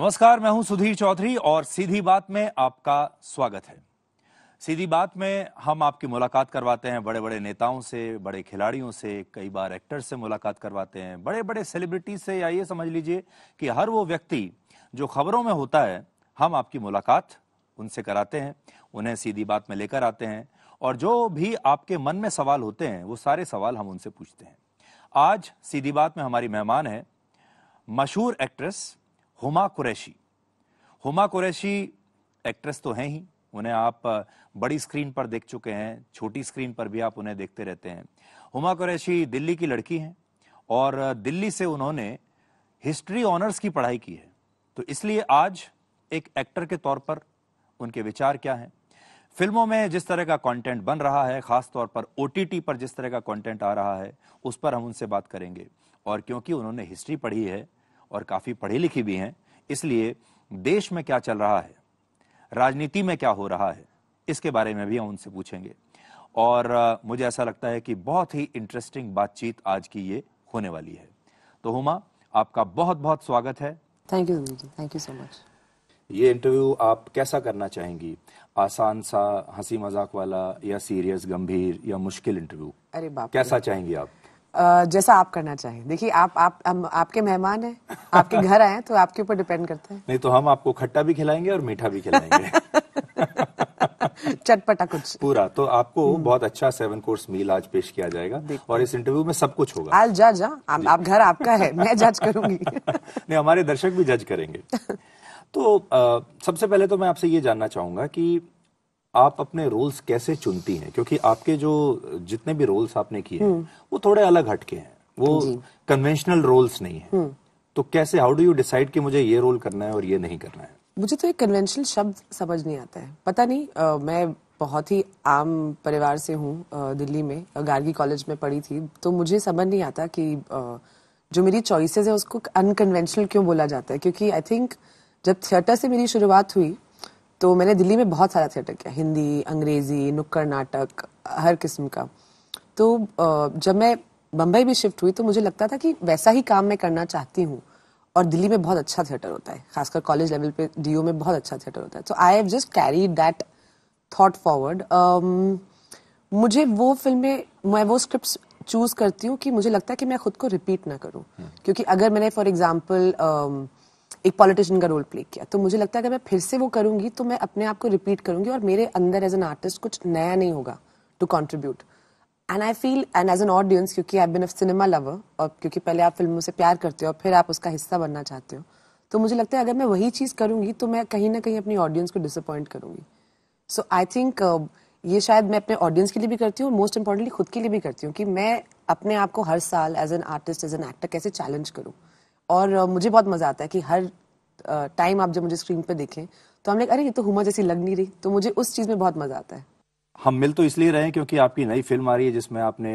नमस्कार मैं हूं सुधीर चौधरी और सीधी बात में आपका स्वागत है सीधी बात में हम आपकी मुलाकात करवाते हैं बड़े बड़े नेताओं से बड़े खिलाड़ियों से कई बार एक्टर से मुलाकात करवाते हैं बड़े बड़े सेलिब्रिटीज से या ये समझ लीजिए कि हर वो व्यक्ति जो खबरों में होता है हम आपकी मुलाकात उनसे कराते हैं उन्हें सीधी बात में लेकर आते हैं और जो भी आपके मन में सवाल होते हैं वो सारे सवाल हम उनसे पूछते हैं आज सीधी बात में हमारी मेहमान है मशहूर एक्ट्रेस हुमा कुरैशी हुमा कुरैशी एक्ट्रेस तो हैं ही उन्हें आप बड़ी स्क्रीन पर देख चुके हैं छोटी स्क्रीन पर भी आप उन्हें देखते रहते हैं हुमा कुरैशी दिल्ली की लड़की हैं और दिल्ली से उन्होंने हिस्ट्री ऑनर्स की पढ़ाई की है तो इसलिए आज एक एक्टर के तौर पर उनके विचार क्या हैं फिल्मों में जिस तरह का कंटेंट बन रहा है खासतौर पर ओ पर जिस तरह का कंटेंट आ रहा है उस पर हम उनसे बात करेंगे और क्योंकि उन्होंने हिस्ट्री पढ़ी है और काफ़ी पढ़ी लिखी भी हैं इसलिए देश में क्या चल रहा है राजनीति में क्या हो रहा है इसके बारे में भी हम उनसे पूछेंगे और मुझे ऐसा लगता है कि बहुत ही इंटरेस्टिंग बातचीत आज की ये होने वाली है तो हुमा आपका बहुत बहुत स्वागत है thank you thank you so much ये इंटरव्यू आप कैसा करना चाहेंगी आसान सा हंसी मजाक वाला या सीरियस गंभीर या मुश्किल इंटरव्यू अरे बाप कैसा चाहेंगी आप जैसा आप करना चाहें देखिए आप आप हम आपके मेहमान हैं आपके घर आए हैं तो आपके ऊपर डिपेंड करते हैं नहीं तो हम आपको खट्टा भी खिलाएंगे और मीठा भी खिलाएंगे चटपटा कुछ पूरा तो आपको हम्म। बहुत अच्छा सेवन कोर्स मील आज पेश किया जाएगा और इस इंटरव्यू में सब कुछ होगा आज जा जा आप, आप घर आपका है मैं जज करूंगी नहीं हमारे दर्शक भी जज करेंगे तो आ, सबसे पहले तो मैं आपसे ये जानना चाहूंगा कि आप अपने रोल्स कैसे चुनती हैं क्योंकि आपके जो जितने भी रोल्स आपने किए हैं हम्म। वो थोड़े अलग हटके हैं वो कन्वेंशनल रोल्स नहीं है हम्म। तो कैसे हाउ डू यू डिसाइड कि मुझे ये रोल करना है और ये नहीं करना है मुझे तो एक कन्वेंशनल शब्द समझ नहीं आता है पता नहीं आ, मैं बहुत ही आम परिवार से हूँ दिल्ली में गार्गी कॉलेज में पढ़ी थी तो मुझे समझ नहीं आता कि आ, जो मेरी चॉइसेस है उसको अनकन्वेंशनल क्यों बोला जाता है क्योंकि आई थिंक जब थिएटर से मेरी शुरुआत हुई तो मैंने दिल्ली में बहुत सारा थिएटर किया हिंदी अंग्रेजी नुक्कड़ नाटक हर किस्म का तो जब मैं बम्बई भी शिफ्ट हुई तो मुझे लगता था कि वैसा ही काम मैं करना चाहती हूँ और दिल्ली में बहुत अच्छा थिएटर होता है खासकर कॉलेज लेवल पे डीओ में बहुत अच्छा थिएटर होता है तो I have just carry that thought forward मुझे वो फिल्में मैं वो स्क्रिप्ट चूज करती हूँ कि मुझे लगता है कि मैं खुद को रिपीट ना करूँ hmm. क्योंकि अगर मैंने फॉर एग्जाम्पल एक पॉलिटिशियन का रोल प्ले किया तो मुझे लगता है अगर मैं फिर से वो करूंगी तो मैं अपने आप को रिपीट करूंगी और मेरे अंदर एज एन आर्टिस्ट कुछ नया नहीं होगा to contribute and I feel and as an audience क्योंकि आई बिन सिनेमा लवर और क्योंकि पहले आप फिल्मों से प्यार करते हो और फिर आप उसका हिस्सा बनना चाहते हो तो मुझे लगता है अगर मैं वही चीज़ करूंगी तो मैं कहीं ना कहीं अपनी ऑडियंस को डिसअपॉइंट करूंगी सो आई थिंक ये शायद मैं अपने ऑडियंस के लिए भी करती हूँ मोस्ट इम्पोर्टेंटली खुद के लिए भी करती हूँ कि मैं अपने आप को हर साल as an artist as an actor कैसे चैलेंज करूँ और मुझे बहुत मजा आता है कि हर टाइम आप जब मुझे स्क्रीन पे देखें तो हम लोग अरे ये तो हुमा जैसी लग नहीं रही तो मुझे उस चीज में बहुत मजा आता है हम मिल तो इसलिए रहे क्योंकि आपकी नई फिल्म आ रही है जिसमें आपने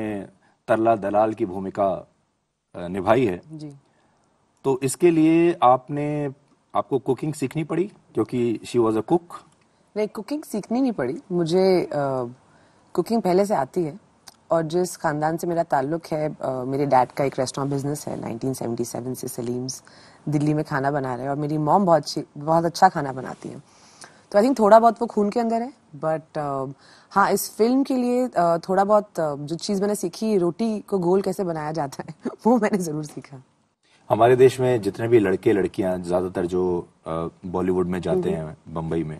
तरला दलाल की भूमिका निभाई है जी तो इसके लिए आपने आपको कुकिंग सीखनी पड़ी क्योंकि शी वॉज अ कुक नहीं कुकिंग सीखनी नहीं पड़ी मुझे कुकिंग पहले से आती है और जिस ख़ानदान से मेरा ताल्लुक़ है मेरे डैड का एक रेस्टोरेंट बिज़नेस है 1977 से सलीम्स दिल्ली में खाना बना रहे हैं और मेरी मॉम बहुत अच्छी बहुत अच्छा खाना बनाती हैं तो आई थिंक थोड़ा बहुत वो खून के अंदर है बट हाँ इस फिल्म के लिए थोड़ा बहुत जो चीज़ मैंने सीखी रोटी को गोल कैसे बनाया जाता है वो मैंने ज़रूर सीखा हमारे देश में जितने भी लड़के लड़कियां ज़्यादातर जो बॉलीवुड में जाते हैं बम्बई में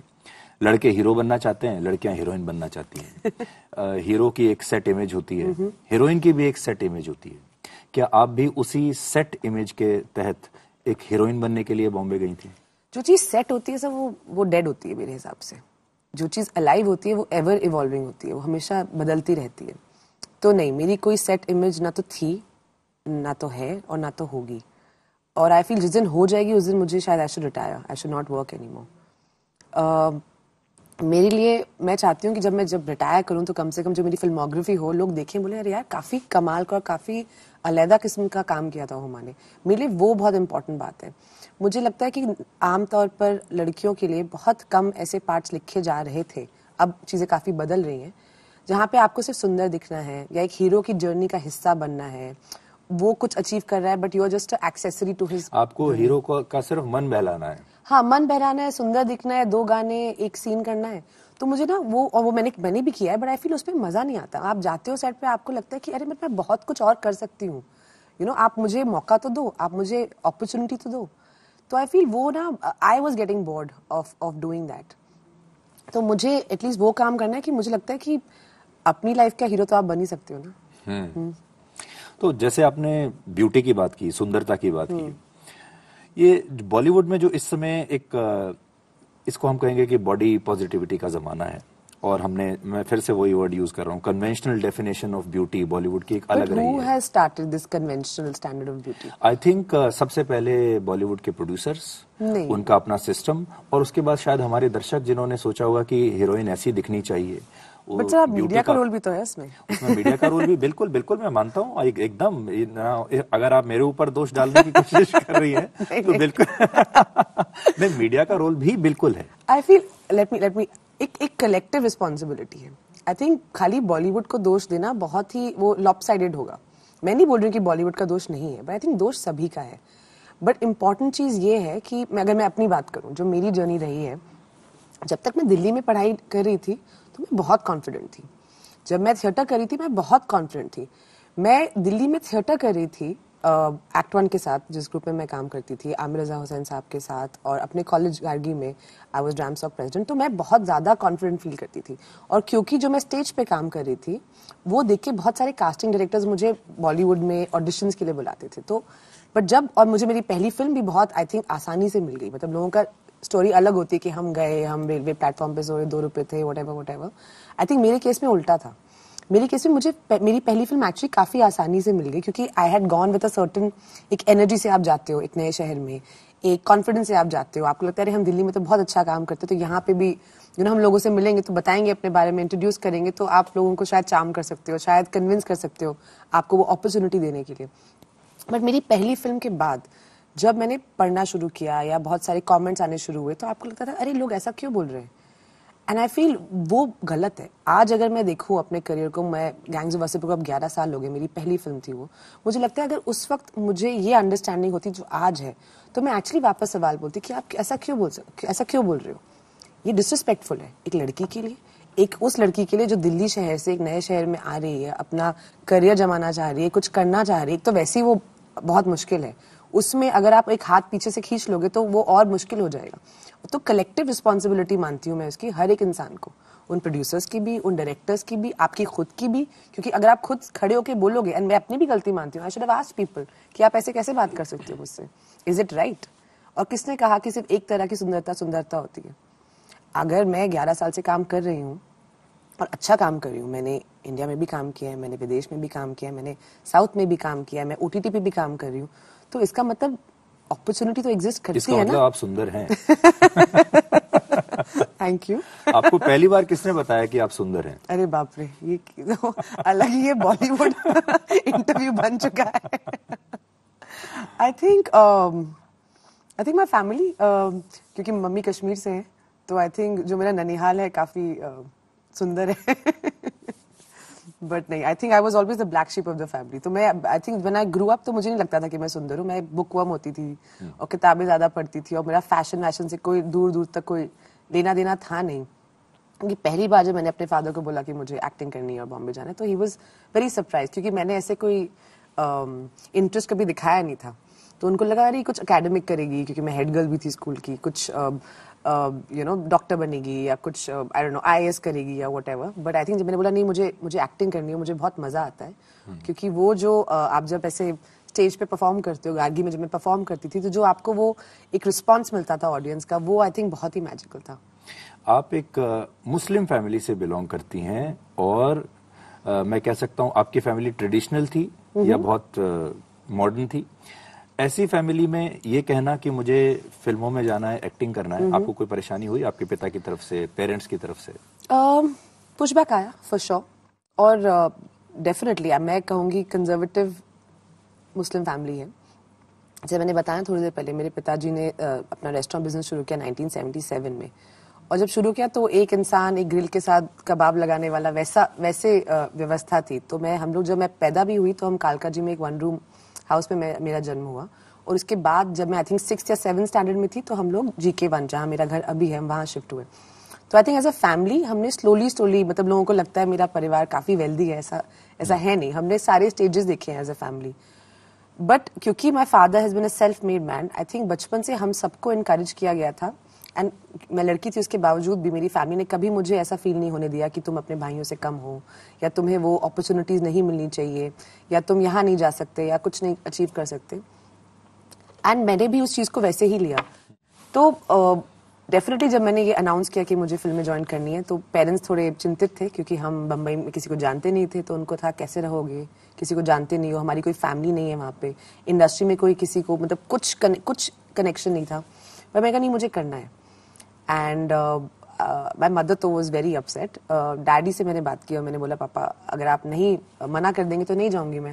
लड़के हीरो बनना चाहते हैं लड़कियां हीरोइन बनना चाहती हैं हीरो की एक सेट इमेज होती है हीरोइन की भी एक सेट इमेज होती है क्या आप भी उसी सेट इमेज के तहत एक हीरोइन बनने के लिए बॉम्बे गई थी जो चीज सेट होती है सर वो वो डेड होती है मेरे हिसाब से जो चीज अलाइव होती है वो एवर इवॉल्विंग होती है वो हमेशा बदलती रहती है तो नहीं मेरी कोई सेट इमेज ना तो थी ना तो है और ना तो होगी और आई फील जिस दिन हो जाएगी उस दिन मुझे शायद I should retire I should not work any more मेरे लिए मैं चाहती हूँ कि जब मैं जब रिटायर करूँ तो कम से कम जो मेरी फिल्मोग्राफी हो लोग देखें बोले अरे यार काफ़ी कमाल का और काफ़ी अलहदा किस्म का काम किया था हमारे मेरे लिए वो बहुत इम्पोर्टेंट बात है मुझे लगता है कि आमतौर पर लड़कियों के लिए बहुत कम ऐसे पार्ट्स लिखे जा रहे थे अब चीज़ें काफ़ी बदल रही हैं जहाँ पे आपको सिर्फ सुंदर दिखना है या एक हीरो की जर्नी का हिस्सा बनना है वो कुछ अचीव कर रहा है but you are just accessory to his आपको हीरो का सिर्फ मन बहलाना है हाँ मन बहराना है सुंदर दिखना है दो गाने एक सीन करना है तो मुझे ना वो और वो मैंने मैंने भी किया है बट आई फील उस पर मज़ा नहीं आता आप जाते हो सेट पे आपको लगता है कि अरे मैं मैं बहुत कुछ और कर सकती हूँ यू नो आप मुझे मौका तो दो आप मुझे अपॉर्चुनिटी तो दो तो आई फील वो ना I was getting bored of off doing that तो मुझे एटलीस्ट वो काम करना है कि मुझे लगता है कि अपनी लाइफ का हीरो तो आप बन ही सकते हो ना हम्म। हम्म। तो जैसे आपने ब्यूटी की बात की सुंदरता की बात की हम्म। ये बॉलीवुड में जो इस समय एक इसको हम कहेंगे कि बॉडी पॉजिटिविटी का ज़माना है और हमने मैं फिर से वही वर्ड यूज कर रहा हूँ conventional definition of beauty Bollywood की एक अलग रही है started this uh, सबसे पहले बॉलीवुड के प्रोड्यूसर्स उनका अपना सिस्टम और उसके बाद शायद हमारे दर्शक जिन्होंने सोचा होगा कि हीरोइन ऐसी दिखनी चाहिए बट मीडिया का, रोल भी तो है इसमें उसमें मीडिया का रोल भी बिल्कुल बिल्कुल मैं मानता हूँ और एकदम अगर आप मेरे ऊपर दोष डालने की कोशिश कर रही है तो बिल्कुल नहीं मीडिया का रोल भी बिल्कुल है I feel let me let me एक एक कलेक्टिव रिस्पॉन्सिबिलिटी है आई थिंक खाली बॉलीवुड को दोष देना बहुत ही वो लॉपसाइडेड होगा मैं नहीं बोल रही हूँ कि बॉलीवुड का दोष नहीं है बट आई थिंक दोष सभी का है बट इम्पॉर्टेंट चीज़ ये है कि मैं अगर मैं अपनी बात करूँ जो मेरी जर्नी रही है जब तक मैं दिल्ली में पढ़ाई कर रही थी तो मैं बहुत कॉन्फिडेंट थी जब मैं थिएटर रही थी मैं बहुत कॉन्फिडेंट थी मैं दिल्ली में थिएटर कर रही थी एक्ट वन के साथ जिस ग्रुप में मैं काम करती थी आमिर रजा हुसैन साहब के साथ और अपने कॉलेज गार्गी में I was dramas of president तो मैं बहुत ज़्यादा कॉन्फिडेंट फील करती थी और क्योंकि जो मैं स्टेज पे काम कर रही थी वो देख के बहुत सारे कास्टिंग डायरेक्टर्स मुझे बॉलीवुड में ऑडिशंस के लिए बुलाते थे तो बट जब और मुझे मेरी पहली फिल्म भी बहुत आई थिंक आसानी से मिल गई मतलब लोगों का स्टोरी अलग होती कि हम गए हम रेलवे प्लेटफॉर्म पे सोए दो रुपए थे वट एवर आई थिंक मेरे केस में उल्टा था मेरे केस में मुझे मेरी पहली फिल्म एक्चुअली काफ़ी आसानी से मिल गई क्योंकि I had gone with a certain एक एनर्जी से आप जाते हो एक नए शहर में एक कॉन्फिडेंस से आप जाते हो आपको लगता है अरे हम दिल्ली में तो बहुत अच्छा काम करते तो यहाँ पे भी जो ना हम लोगों से मिलेंगे तो बताएंगे अपने बारे में इंट्रोड्यूस करेंगे तो आप लोगों को शायद चाम कर सकते हो शायद कन्विंस कर सकते हो आपको वो अपॉर्चुनिटी देने के लिए बट मेरी पहली फिल्म के बाद जब मैंने पढ़ना शुरू किया या बहुत सारे कमेंट्स आने शुरू हुए तो आपको लगता था अरे लोग ऐसा क्यों बोल रहे हैं एंड आई फील वो गलत है आज अगर मैं देखूँ अपने करियर को मैं गैंग्स वसीपुर को अब ग्यारह साल हो गए मेरी पहली फिल्म थी वो मुझे लगता है अगर उस वक्त मुझे ये अंडरस्टैंडिंग होती जो आज है तो मैं एक्चुअली वापस सवाल बोलती कि आप ऐसा क्यों बोल सकते ऐसा क्यों बोल रहे हो ये डिसरिस्पेक्टफुल है एक लड़की के लिए एक उस लड़की के लिए जो दिल्ली शहर से एक नए शहर में आ रही है अपना करियर जमाना चाह रही है कुछ करना चाह रही है तो वैसे ही वो बहुत मुश्किल है उसमें अगर आप एक हाथ पीछे से खींच लोगे तो वो और मुश्किल हो जाएगा तो कलेक्टिव रिस्पॉन्सिबिलिटी मानती हूँ मैं उसकी हर एक इंसान को उन प्रोड्यूसर्स की भी उन डायरेक्टर्स की भी आपकी खुद की भी क्योंकि अगर आप खुद खड़े होकर बोलोगे एंड मैं अपनी भी गलती मानती हूँ आई शुड हैव पीपल कि आप ऐसे कैसे बात कर सकते हो मुझसे इज इट राइट और किसने कहा कि सिर्फ एक तरह की सुंदरता सुंदरता होती है अगर मैं ग्यारह साल से काम कर रही हूँ और अच्छा काम कर रही हूँ मैंने इंडिया में भी काम किया है मैंने विदेश में भी काम किया है मैंने साउथ में भी काम किया है मैं ओ पे भी काम कर रही हूँ तो इसका मतलब अपॉर्चुनिटी तो एग्जिस्ट करती इसका है मतलब ना? आप सुंदर हैं थैंक यू आपको पहली बार किसने बताया कि आप सुंदर हैं अरे बाप रे ये तो अलग ही है बॉलीवुड इंटरव्यू बन चुका है I think I think my family क्योंकि मम्मी कश्मीर से हैं तो आई थिंक जो मेरा ननिहाल है काफी uh, सुंदर है बट नहीं I think I was always the black sheep of the family तो मैं I think when I grew up तो मुझे नहीं लगता था कि मैं सुंदर हूँ मैं बुक वम होती थी hmm. और किताबें ज़्यादा पढ़ती थी और मेरा फैशन वैशन से कोई दूर दूर तक कोई लेना देना था नहीं क्योंकि पहली बार जब मैंने अपने फादर को बोला कि मुझे एक्टिंग करनी है और बॉम्बे जाना है तो ही वॉज वेरी सरप्राइज क्योंकि मैंने ऐसे कोई इंटरेस्ट um, कभी दिखाया नहीं था तो उनको लगा रही कुछ अकेडमिक करेगी क्योंकि मैं हेड गर्ल भी थी स्कूल की कुछ यू नो डॉक्टर बनेगी या कुछ आई डोंट नो आई करेगी या what ever but I think जब मैंने बोला नहीं मुझे मुझे एक्टिंग करनी है मुझे बहुत मज़ा आता है hmm. क्योंकि वो जो uh, आप जब ऐसे स्टेज पे परफॉर्म करते हो गार्गी में जब मैं परफॉर्म करती थी तो जो आपको वो एक रिस्पॉन्स मिलता था ऑडियंस का वो आई थिंक बहुत ही मैजिकल था आप एक मुस्लिम uh, फैमिली से बिलोंग करती हैं और आ, uh, मैं कह सकता हूँ आपकी फैमिली ट्रेडिशनल थी या mm-hmm. बहुत मॉडर्न थी ऐसी फैमिली में ये कहना कि मुझे फिल्मों में जाना है एक्टिंग करना है हम्म। आपको कोई परेशानी हुई आपके पिता की तरफ से पेरेंट्स की तरफ से पुशबैक uh, आया फॉर श्योर और डेफिनेटली मैं कहूँगी कंजर्वेटिव मुस्लिम फैमिली है जैसे मैंने बताया थोड़ी देर पहले मेरे पिताजी ने uh, अपना रेस्टोरेंट बिजनेस शुरू किया 1977 में और जब शुरू किया तो एक इंसान एक ग्रिल के साथ कबाब लगाने वाला वैसा वैसे व्यवस्था थी तो मैं हम लोग जब मैं पैदा भी हुई तो हम कालका जी में एक वन रूम हाउस में मेरा जन्म हुआ और उसके बाद जब मैं आई थिंक सिक्स या सेवन स्टैंडर्ड में थी तो हम लोग जी के वन जहाँ मेरा घर अभी है हम वहाँ शिफ्ट हुए तो I think as a family हमने स्लोली स्लोली मतलब लोगों को लगता है मेरा परिवार काफ़ी वेल्दी है ऐसा ऐसा है नहीं हमने सारे स्टेजेस देखे हैं एज अ फैमिली बट क्योंकि my father has been a self made man I think बचपन से हम सबको इनक्रेज किया गया था एंड मैं लड़की थी उसके बावजूद भी मेरी फैमिली ने कभी मुझे ऐसा फील नहीं होने दिया कि तुम अपने भाइयों से कम हो या तुम्हें वो अपॉर्चुनिटीज़ नहीं मिलनी चाहिए या तुम यहाँ नहीं जा सकते या कुछ नहीं अचीव कर सकते एंड मैंने भी उस चीज़ को वैसे ही लिया तो डेफिनेटली जब मैंने ये अनाउंस किया कि मुझे फिल्म में ज्वाइन करनी है तो पेरेंट्स थोड़े चिंतित थे क्योंकि हम बम्बई में किसी को जानते नहीं थे तो उनको था कैसे रहोगे किसी को जानते नहीं हो हमारी कोई फैमिली नहीं है वहाँ पे इंडस्ट्री में कोई किसी को मतलब कुछ कने, कुछ कनेक्शन नहीं था पर मैं कहा नहीं मुझे करना है एंड माई मदर तो वॉज वेरी अपसेट डैडी से मैंने बात की और मैंने बोला पापा अगर आप नहीं मना कर देंगे तो नहीं जाऊंगी मैं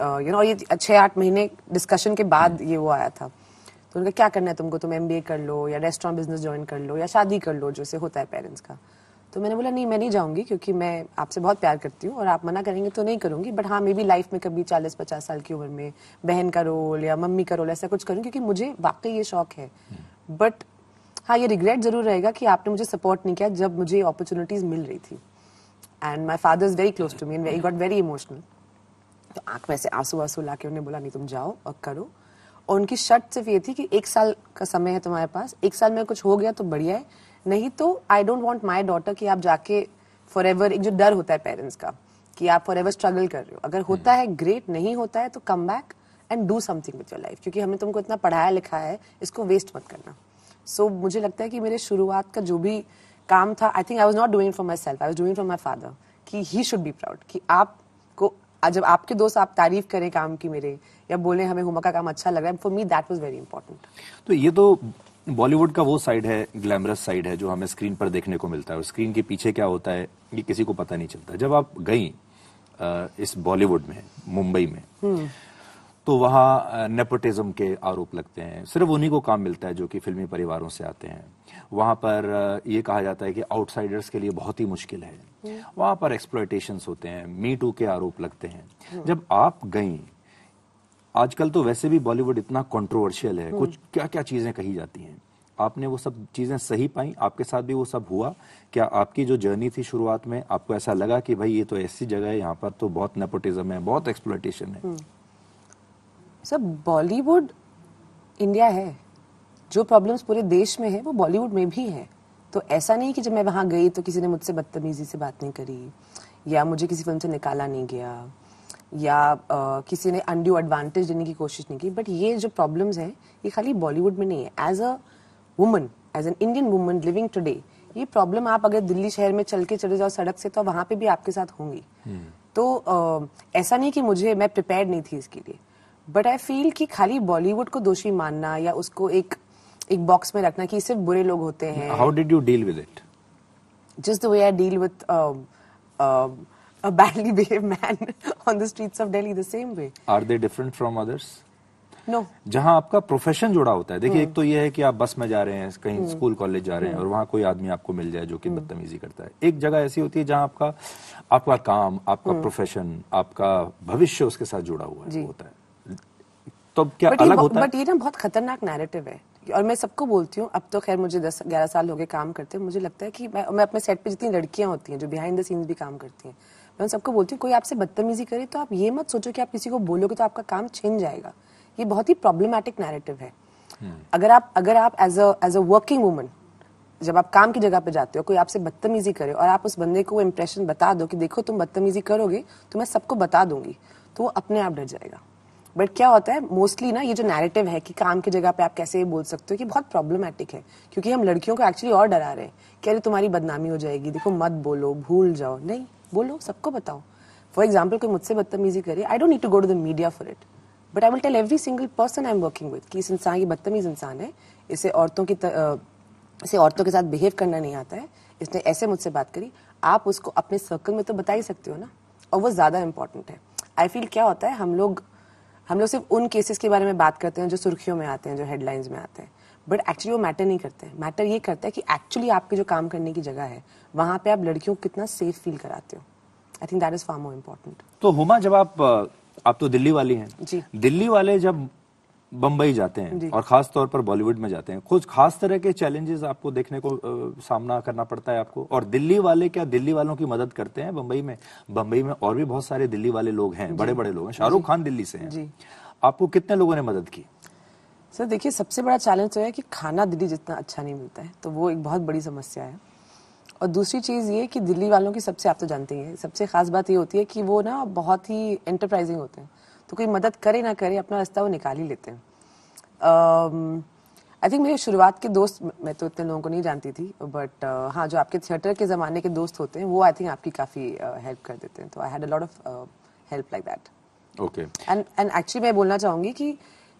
यू uh, नो ये छः आठ महीने डिस्कशन के बाद hmm. ये वो आया था तो उनका क्या करना है तुमको तुम एम कर लो या रेस्टोरेंट बिजनेस ज्वाइन कर लो या शादी कर लो जैसे होता है पेरेंट्स का तो मैंने बोला नहीं मैं नहीं जाऊंगी क्योंकि मैं आपसे बहुत प्यार करती हूँ और आप मना करेंगे तो नहीं करूंगी बट हाँ मे भी लाइफ में कभी चालीस पचास साल की उम्र में बहन का रोल या मम्मी का रोल ऐसा कुछ करूँ क्योंकि मुझे वाकई ये शौक है बट hmm. हाँ ये रिग्रेट जरूर रहेगा कि आपने मुझे सपोर्ट नहीं किया जब मुझे अपॉर्चुनिटीज मिल रही थी and my father is very close to me and got very emotional तो आंख में से आंसू आंसू ला के उन्होंने बोला नहीं तुम जाओ और करो और उनकी शर्त सिर्फ ये थी कि एक साल का समय है तुम्हारे पास एक साल में कुछ हो गया तो बढ़िया है नहीं तो I don't want my daughter कि आप जाके फॉर एवर एक जो डर होता है पेरेंट्स का कि आप फॉर एवर स्ट्रगल कर रहे हो अगर होता है ग्रेट नहीं होता है तो come back and do something with your life क्योंकि हमने तुमको इतना पढ़ाया लिखा है इसको वेस्ट मत करना सो so, मुझे लगता है कि मेरे शुरुआत का जो भी काम था I think I was not doing for myself I was doing for my father कि ही शुड बी प्राउड कि आपको जब आपके दोस्त आप तारीफ करें काम की मेरे या बोले हमें हुमा का काम अच्छा लग रहा है for me that was very important तो ये तो बॉलीवुड का वो साइड है ग्लैमरस साइड है जो हमें स्क्रीन पर देखने को मिलता है और स्क्रीन के पीछे क्या होता है ये किसी को पता नहीं चलता जब आप गई इस बॉलीवुड में मुंबई में हम्म। तो वहाँ नेपोटिज्म के आरोप लगते हैं सिर्फ उन्हीं को काम मिलता है जो कि फिल्मी परिवारों से आते हैं वहाँ पर ये कहा जाता है कि आउटसाइडर्स के लिए बहुत ही मुश्किल है हम्म। वहाँ पर एक्सप्लोइटेशन होते हैं मी टू के आरोप लगते हैं हम्म। जब आप गई आजकल तो वैसे भी बॉलीवुड इतना कंट्रोवर्शियल है कुछ हम्म। क्या क्या चीज़ें कही जाती हैं आपने वो सब चीज़ें सही पाई आपके साथ भी वो सब हुआ क्या आपकी जो जर्नी थी शुरुआत में आपको ऐसा लगा कि भाई ये तो ऐसी जगह है यहाँ पर तो बहुत नेपोटिज्म है बहुत एक्सप्लोइटेशन है सर बॉलीवुड इंडिया है जो प्रॉब्लम्स पूरे देश में है वो बॉलीवुड में भी है तो ऐसा नहीं कि जब मैं वहाँ गई तो किसी ने मुझसे बदतमीजी से बात नहीं करी या मुझे किसी फिल्म से निकाला नहीं गया या आ, किसी ने अनड्यू एडवांटेज देने की कोशिश नहीं की बट ये जो प्रॉब्लम्स हैं ये खाली बॉलीवुड में नहीं है as a woman as an Indian woman living today ये प्रॉब्लम आप अगर दिल्ली शहर में चल के चले जाओ सड़क से तो वहाँ पे भी आपके साथ होंगी hmm. तो आ, ऐसा नहीं कि मुझे मैं प्रिपेयर नहीं थी इसके लिए बट आई फील कि खाली बॉलीवुड को दोषी मानना या उसको एक एक बॉक्स में रखना कि सिर्फ बुरे लोग होते हैं how did you deal with it just the way I deal with a badly behaved man on the streets of Delhi the same way. Are they different from others? No. जहाँ आपका प्रोफेशन जुड़ा होता है देखिए एक hmm. तो ये है कि आप बस में जा रहे हैं कहीं स्कूल hmm. कॉलेज जा रहे हैं hmm. और वहां कोई आदमी आपको मिल जाए जो कि बदतमीजी करता है एक जगह ऐसी होती है जहाँ आपका आपका काम आपका प्रोफेशन आपका भविष्य उसके साथ जुड़ा हुआ होता है तो अब क्या अलग होता है बट ये ना बहुत खतरनाक नैरेटिव है और मैं सबको बोलती हूँ अब तो खैर मुझे दस ग्यारह साल हो गए काम करते हैं मुझे लगता है कि मैं, मैं अपने सेट पे जितनी लड़कियां होती हैं जो बिहाइंड द सीन्स भी काम करती हैं मैं उन सबको बोलती हूँ कोई आपसे बदतमीजी करे तो आप ये मत सोचो कि आप किसी को बोलोगे तो आपका काम छिन जाएगा ये बहुत ही प्रॉब्लमैटिक नैरेटिव है hmm. अगर आप अगर आप as as a working woman जब आप काम की जगह पे जाते हो कोई आपसे बदतमीजी करे और आप उस बंदे को वो इम्प्रेशन बता दो कि देखो तुम बदतमीजी करोगे तो मैं सबको बता दूंगी तो वो अपने आप डर जाएगा बट क्या होता है मोस्टली ना ये जो नैरेटिव है कि काम की जगह पे आप कैसे बोल सकते हो कि बहुत प्रॉब्लमेटिक है क्योंकि हम लड़कियों को एक्चुअली और डरा रहे हैं कह रहे तुम्हारी बदनामी हो जाएगी देखो मत बोलो भूल जाओ नहीं बोलो सबको बताओ फॉर एग्जाम्पल कोई मुझसे बदतमीजी करे I don't need to go to the media for it but I will tell every single person I am working with कि इस इंसान ये बदतमीज इंसान है इसे औरतों की इसे औरतों के साथ बिहेव करना नहीं आता है इसने ऐसे मुझसे बात करी आप उसको अपने सर्कल में तो बता ही सकते हो ना और वो ज़्यादा इंपॉर्टेंट है आई फील क्या होता है हम लोग हम लोग सिर्फ उन केसेस के बारे में बात करते हैं जो सुर्खियों में आते हैं जो हेडलाइंस में आते हैं बट एक्चुअली वो मैटर नहीं करते हैं मैटर ये करता है कि एक्चुअली आपके जो काम करने की जगह है वहाँ पे आप लड़कियों को कितना सेफ फील कराते हो I think that is far more important तो हुमा जब आप आप तो दिल्ली वाली हैं जी दिल्ली वाले जब बम्बई जाते हैं और खास तौर पर बॉलीवुड में जाते हैं कुछ खास तरह के चैलेंजेस आपको देखने को आ, सामना करना पड़ता है आपको और दिल्ली वाले क्या दिल्ली वालों की मदद करते हैं बम्बई में बम्बई में और भी बहुत सारे दिल्ली वाले लोग हैं बड़े बड़े लोग हैं शाहरुख खान दिल्ली से हैं आपको कितने लोगों ने मदद की सर देखिए सबसे बड़ा चैलेंज तो है कि खाना दिल्ली जितना अच्छा नहीं मिलता है तो वो एक बहुत बड़ी समस्या है और दूसरी चीज़ ये कि दिल्ली वालों की सबसे आप तो जानते ही सबसे खास बात ये होती है कि वो ना बहुत ही एंटरप्राइजिंग होते हैं तो कोई मदद करे ना करे अपना रास्ता वो निकाल ही लेते हैं आई थिंक मेरे शुरुआत के दोस्त मैं तो इतने लोगों को नहीं जानती थी बट uh, हाँ जो आपके थिएटर के ज़माने के दोस्त होते हैं वो आई थिंक आपकी काफ़ी हेल्प uh, कर देते हैं तो I had a lot of help like that okay and and actually मैं बोलना चाहूँगी कि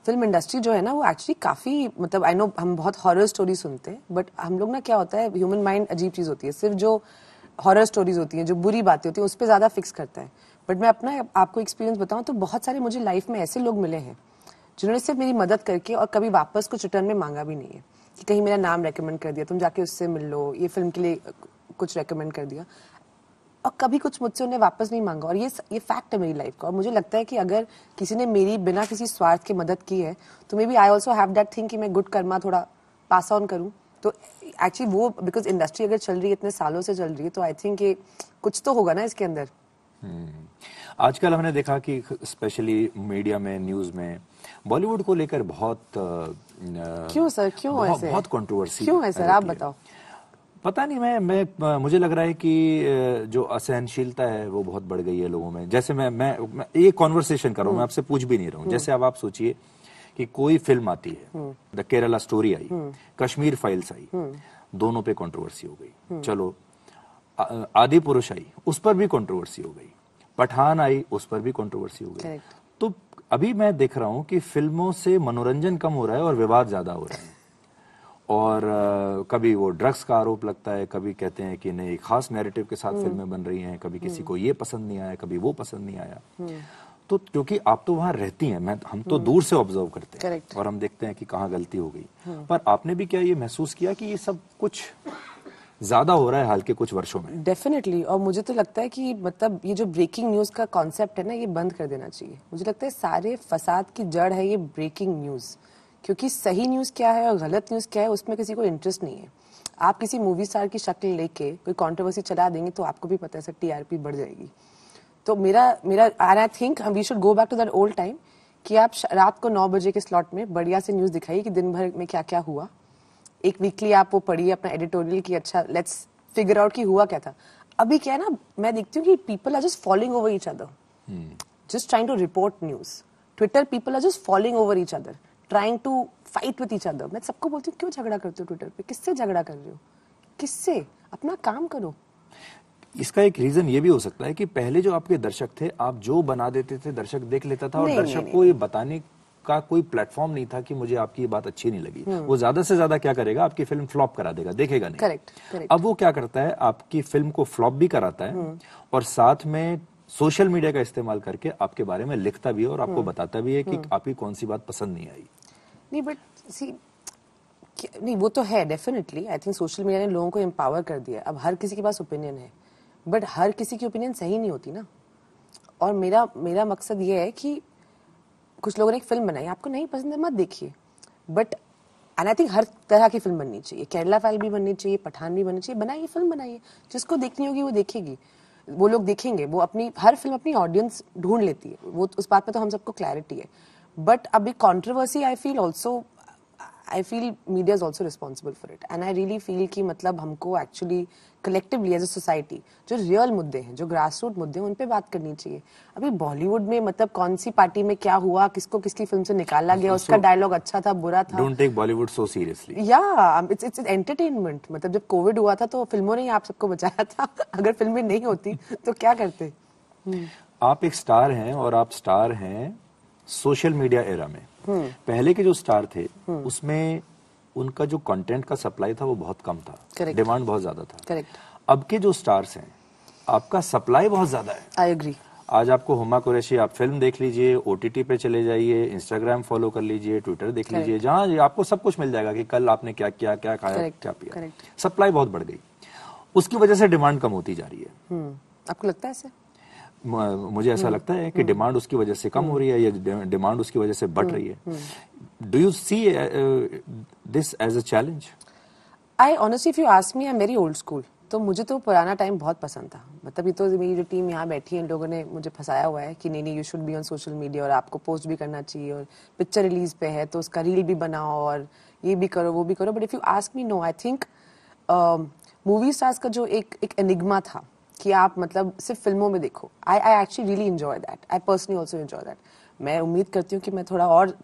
फिल्म इंडस्ट्री जो है ना वो एक्चुअली काफ़ी मतलब आई नो हम बहुत हॉरर स्टोरी सुनते हैं बट हम लोग ना क्या होता है ह्यूमन माइंड अजीब चीज़ होती है सिर्फ जो हॉरर स्टोरीज होती हैं जो बुरी बातें होती हैं उस पर ज़्यादा फिक्स करता है बट मैं अपना आपको एक्सपीरियंस बताऊँ तो बहुत सारे मुझे लाइफ में ऐसे लोग मिले हैं जिन्होंने सिर्फ मेरी मदद करके और कभी वापस कुछ रिटर्न में मांगा भी नहीं है कि कहीं मेरा नाम रेकमेंड कर दिया तुम जाके उससे मिल लो ये फिल्म के लिए कुछ रेकमेंड कर दिया और कभी कुछ मुझसे उन्हें वापस नहीं मांगा और ये ये फैक्ट है मेरी लाइफ का और मुझे लगता है कि अगर किसी ने मेरी बिना किसी स्वार्थ के मदद की है तो maybe I also have that thing कि मैं गुड कर्मा थोड़ा पास ऑन करूँ तो एक्चुअली वो बिकॉज इंडस्ट्री अगर चल रही है इतने सालों से चल रही है तो आई थिंक ये कुछ तो होगा ना इसके अंदर हम्म। आजकल हमने देखा कि स्पेशली मीडिया में न्यूज में बॉलीवुड को लेकर बहुत क्यों सर क्यों बहुत, ऐसे बहुत कंट्रोवर्सी क्यों है सर आप बताओ पता नहीं मैं मैं मुझे लग रहा है कि जो असहनशीलता है वो बहुत बढ़ गई है लोगों में जैसे मैं मैं, मैं ये कॉन्वर्सेशन कर रहा हूँ मैं हम्म। आपसे पूछ भी नहीं रहा हूँ हम्म। जैसे अब आप सोचिए कि कोई फिल्म आती है द केरला स्टोरी आई कश्मीर फाइल्स आई दोनों पे कंट्रोवर्सी हो गई चलो आदि पुरुष आई उस पर भी कंट्रोवर्सी हो गई पठान आई उस पर भी कंट्रोवर्सी हो गई तो अभी मैं देख रहा हूं कि फिल्मों से मनोरंजन कम हो रहा है और विवाद ज्यादा हो रहा है और आ, कभी वो ड्रग्स का आरोप लगता है कभी कहते हैं कि नहीं खास नैरेटिव के साथ हम्म। फिल्में बन रही हैं कभी किसी हम्म। को ये पसंद नहीं आया कभी वो पसंद नहीं आया हम्म। तो क्योंकि आप तो वहां रहती हैं मैं हम तो दूर से ऑब्जर्व करते हैं और हम देखते हैं कि कहाँ गलती हो गई पर आपने भी क्या ये महसूस किया कि ये सब कुछ ज्यादा हो रहा है हाल के कुछ वर्षों में डेफिनेटली और मुझे तो लगता है कि मतलब ये जो ब्रेकिंग न्यूज का कॉन्सेप्ट है ना ये बंद कर देना चाहिए मुझे लगता है सारे फसाद की जड़ है ये ब्रेकिंग न्यूज क्योंकि सही न्यूज क्या है और गलत न्यूज क्या है उसमें किसी को इंटरेस्ट नहीं है आप किसी मूवी स्टार की शक्ल लेके कोई कॉन्ट्रोवर्सी चला देंगे तो आपको भी पता है सर टीआरपी बढ़ जाएगी तो मेरा मेरा or I think we should go back to that old time कि आप रात को नौ बजे के स्लॉट में बढ़िया से न्यूज़ दिखाइए कि दिन भर में क्या क्या हुआ एक वीकली आप वो पढ़िए अपना एडिटोरियल की अच्छा लेट्स फिगर आउट की हुआ क्या था अभी क्या है ना मैं देखती हूँ कि people are just following over each other just trying to report news Twitter people are just following over each other trying to fight with each other मैं सबको बोलती हूँ क्यों झगड़ा करते हो ट्विटर पे किससे झगड़ा कर रहे हो किससे अपना काम करो इसका एक रीजन ये भी हो सकता है कि पहले जो आपके दर्शक थे आप जो बना देते थे दर्शक देख लेता था और दर्शक को ये बताने का कोई प्लेटफॉर्म नहीं था कि मुझे आपकी ये बात अच्छी नहीं लगी हम्म। वो ज्यादा से ज्यादा क्या करेगा आपकी फिल्म फ्लॉप करा देगा देखेगा नहीं करेक्ट, अब वो क्या करता है आपकी फिल्म को फ्लॉप भी कराता है हम्म। और साथ में सोशल मीडिया का इस्तेमाल करके आपके बारे में लिखता भी है और आपको हम्म। बताता भी है कि आपकी कौन सी बात पसंद नहीं आई नहीं बट सी नहीं वो तो है definitely I think social media ने लोगों को एम्पावर कर दिया अब हर किसी के पास ओपिनियन है बट हर किसी की ओपिनियन सही नहीं होती ना और मेरा मेरा मकसद ये है कि कुछ लोगों ने एक फिल्म बनाई आपको नहीं पसंद है मत देखिए बट एंड आई थिंक हर तरह की फिल्म बननी चाहिए केरला फाइल भी बननी चाहिए पठान भी बननी चाहिए बनाइए फिल्म बनाइए जिसको देखनी होगी वो देखेगी वो लोग देखेंगे वो अपनी हर फिल्म अपनी ऑडियंस ढूंढ लेती है वो उस बात में तो हम सबको क्लैरिटी है बट अभी controversy I feel also I feel media is also responsible for it and I really feel कि मतलब हमको actually collectively as a society जो रियल मुद्दे हैं जो ग्रास रूट मुद्दे हैं उन पर बात करनी चाहिए अभी बॉलीवुड में मतलब कौन सी पार्टी में क्या हुआ किसको किसकी फिल्म से निकाला गया उसका डायलॉग अच्छा था बुरा था don't take Bollywood so seriously या इट्स इट्स एंटरटेनमेंट मतलब जब कोविड हुआ था तो फिल्मों ने ही आप सबको बचाया था अगर फिल्में नहीं होती तो क्या करते आप एक स्टार हैं और आप स्टार हैं सोशल मीडिया एरा में पहले के जो स्टार थे हम्म। उसमें उनका जो कंटेंट का सप्लाई था वो बहुत कम था डिमांड बहुत ज्यादा था करेक्ट अब के जो स्टार्स हैं आपका सप्लाई बहुत ज्यादा है आई एग्री आज आपको हुमा कुरैशी आप फिल्म देख लीजिए ओटीटी पे चले जाइए इंस्टाग्राम फॉलो कर लीजिए ट्विटर देख लीजिए जहाँ आपको सब कुछ मिल जाएगा कि कल आपने क्या किया क्या खाया क्या पिया सप्लाई बहुत बढ़ गई उसकी वजह से डिमांड कम होती जा रही है हम्म। आपको लगता है मुझे ऐसा हम्म, लगता है कि हम्म। डिमांड उसकी वजह से कम हो रही है या डिमांड उसकी वजह से बढ़ हम्म, रही है do you see this as a challenge I honestly if you ask me I very old school तो मुझे तो पुराना टाइम बहुत पसंद था मतलब ये तो मेरी जो टीम यहाँ बैठी है इन लोगों ने मुझे फंसाया हुआ है कि नहीं नहीं you should be on social media और आपको पोस्ट भी करना चाहिए और पिक्चर रिलीज पे है तो उसका रील भी बनाओ और ये भी करो वो भी करो but if you ask me no I think movie stars का जो एक एक एनिग्मा था कि आप मतलब सिर्फ फिल्मों में देखो I I actually really enjoy that I personally also enjoy that मैं उम्मीद करती हूँ कि मैं थोड़ा और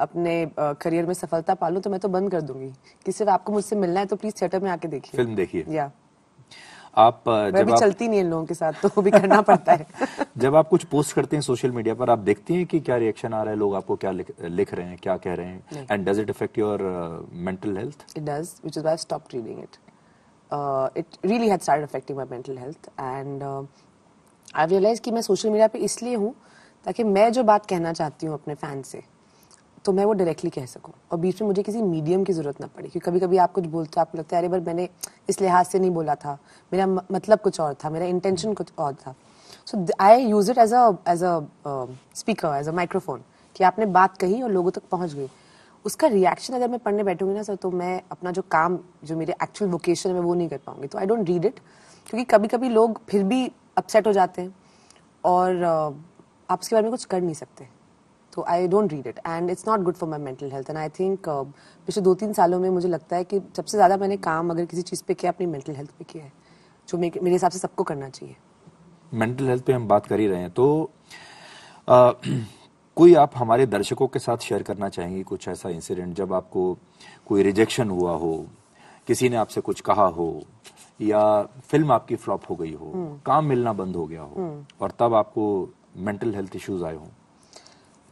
अपने करियर में सफलता पा लूँ तो मैं तो बंद कर दूंगी कि सिर्फ आपको मुझसे मिलना है तो प्लीज थिएटर में आके देखिए फिल्म देखिए या आप जब आप... चलती नहीं इन लोगों के साथ तो भी करना पड़ता है जब आप कुछ पोस्ट करते हैं सोशल मीडिया पर आप देखते हैं कि क्या रिएक्शन आ रहा है लोग आपको क्या लिख, लिख रहे हैं क्या कह रहे हैं and does it affect your mental health it does which is why I stop reading it uh, it really had started affecting my mental health and uh, I realized कि मैं सोशल मीडिया पे इसलिए हूँ ताकि मैं जो बात कहना चाहती हूँ अपने फैन से तो मैं वो डायरेक्टली कह सकूँ और बीच में मुझे किसी मीडियम की ज़रूरत ना पड़े क्योंकि कभी कभी आप कुछ बोलते हो आपको लगता है अरे बार मैंने इस लिहाज से नहीं बोला था मेरा मतलब कुछ और था मेरा इंटेंशन कुछ और था so I use it as a as a speaker as a microphone कि आपने बात कही और लोगों तक पहुँच गई उसका रिएक्शन अगर मैं पढ़ने बैठूंगी ना सर तो मैं अपना जो काम जो मेरे एक्चुअल वोकेशन है वो नहीं कर पाऊंगी तो आई डोंट रीड इट क्योंकि कभी कभी लोग फिर भी अपसेट हो जाते हैं और आप उसके बारे में कुछ कर नहीं सकते तो I don't read it and it's not good for my mental health and I think पिछले दो तीन सालों में मुझे लगता है कि सबसे ज़्यादा मैंने काम अगर किसी चीज़ पे किया अपनी मेंटल हेल्थ पे किया है जो मेरे हिसाब से सबको करना चाहिए मेंटल हेल्थ पे हम बात कर ही रहे हैं तो कोई आप हमारे दर्शकों के साथ शेयर करना चाहेंगे कुछ ऐसा इंसिडेंट जब आपको कोई रिजेक्शन हुआ हो किसी ने आपसे कुछ कहा हो या फिल्म आपकी फ्लॉप हो गई हो हम्म। काम मिलना बंद हो गया हो हम्म। और तब आपको मेंटल हेल्थ इश्यूज आए हो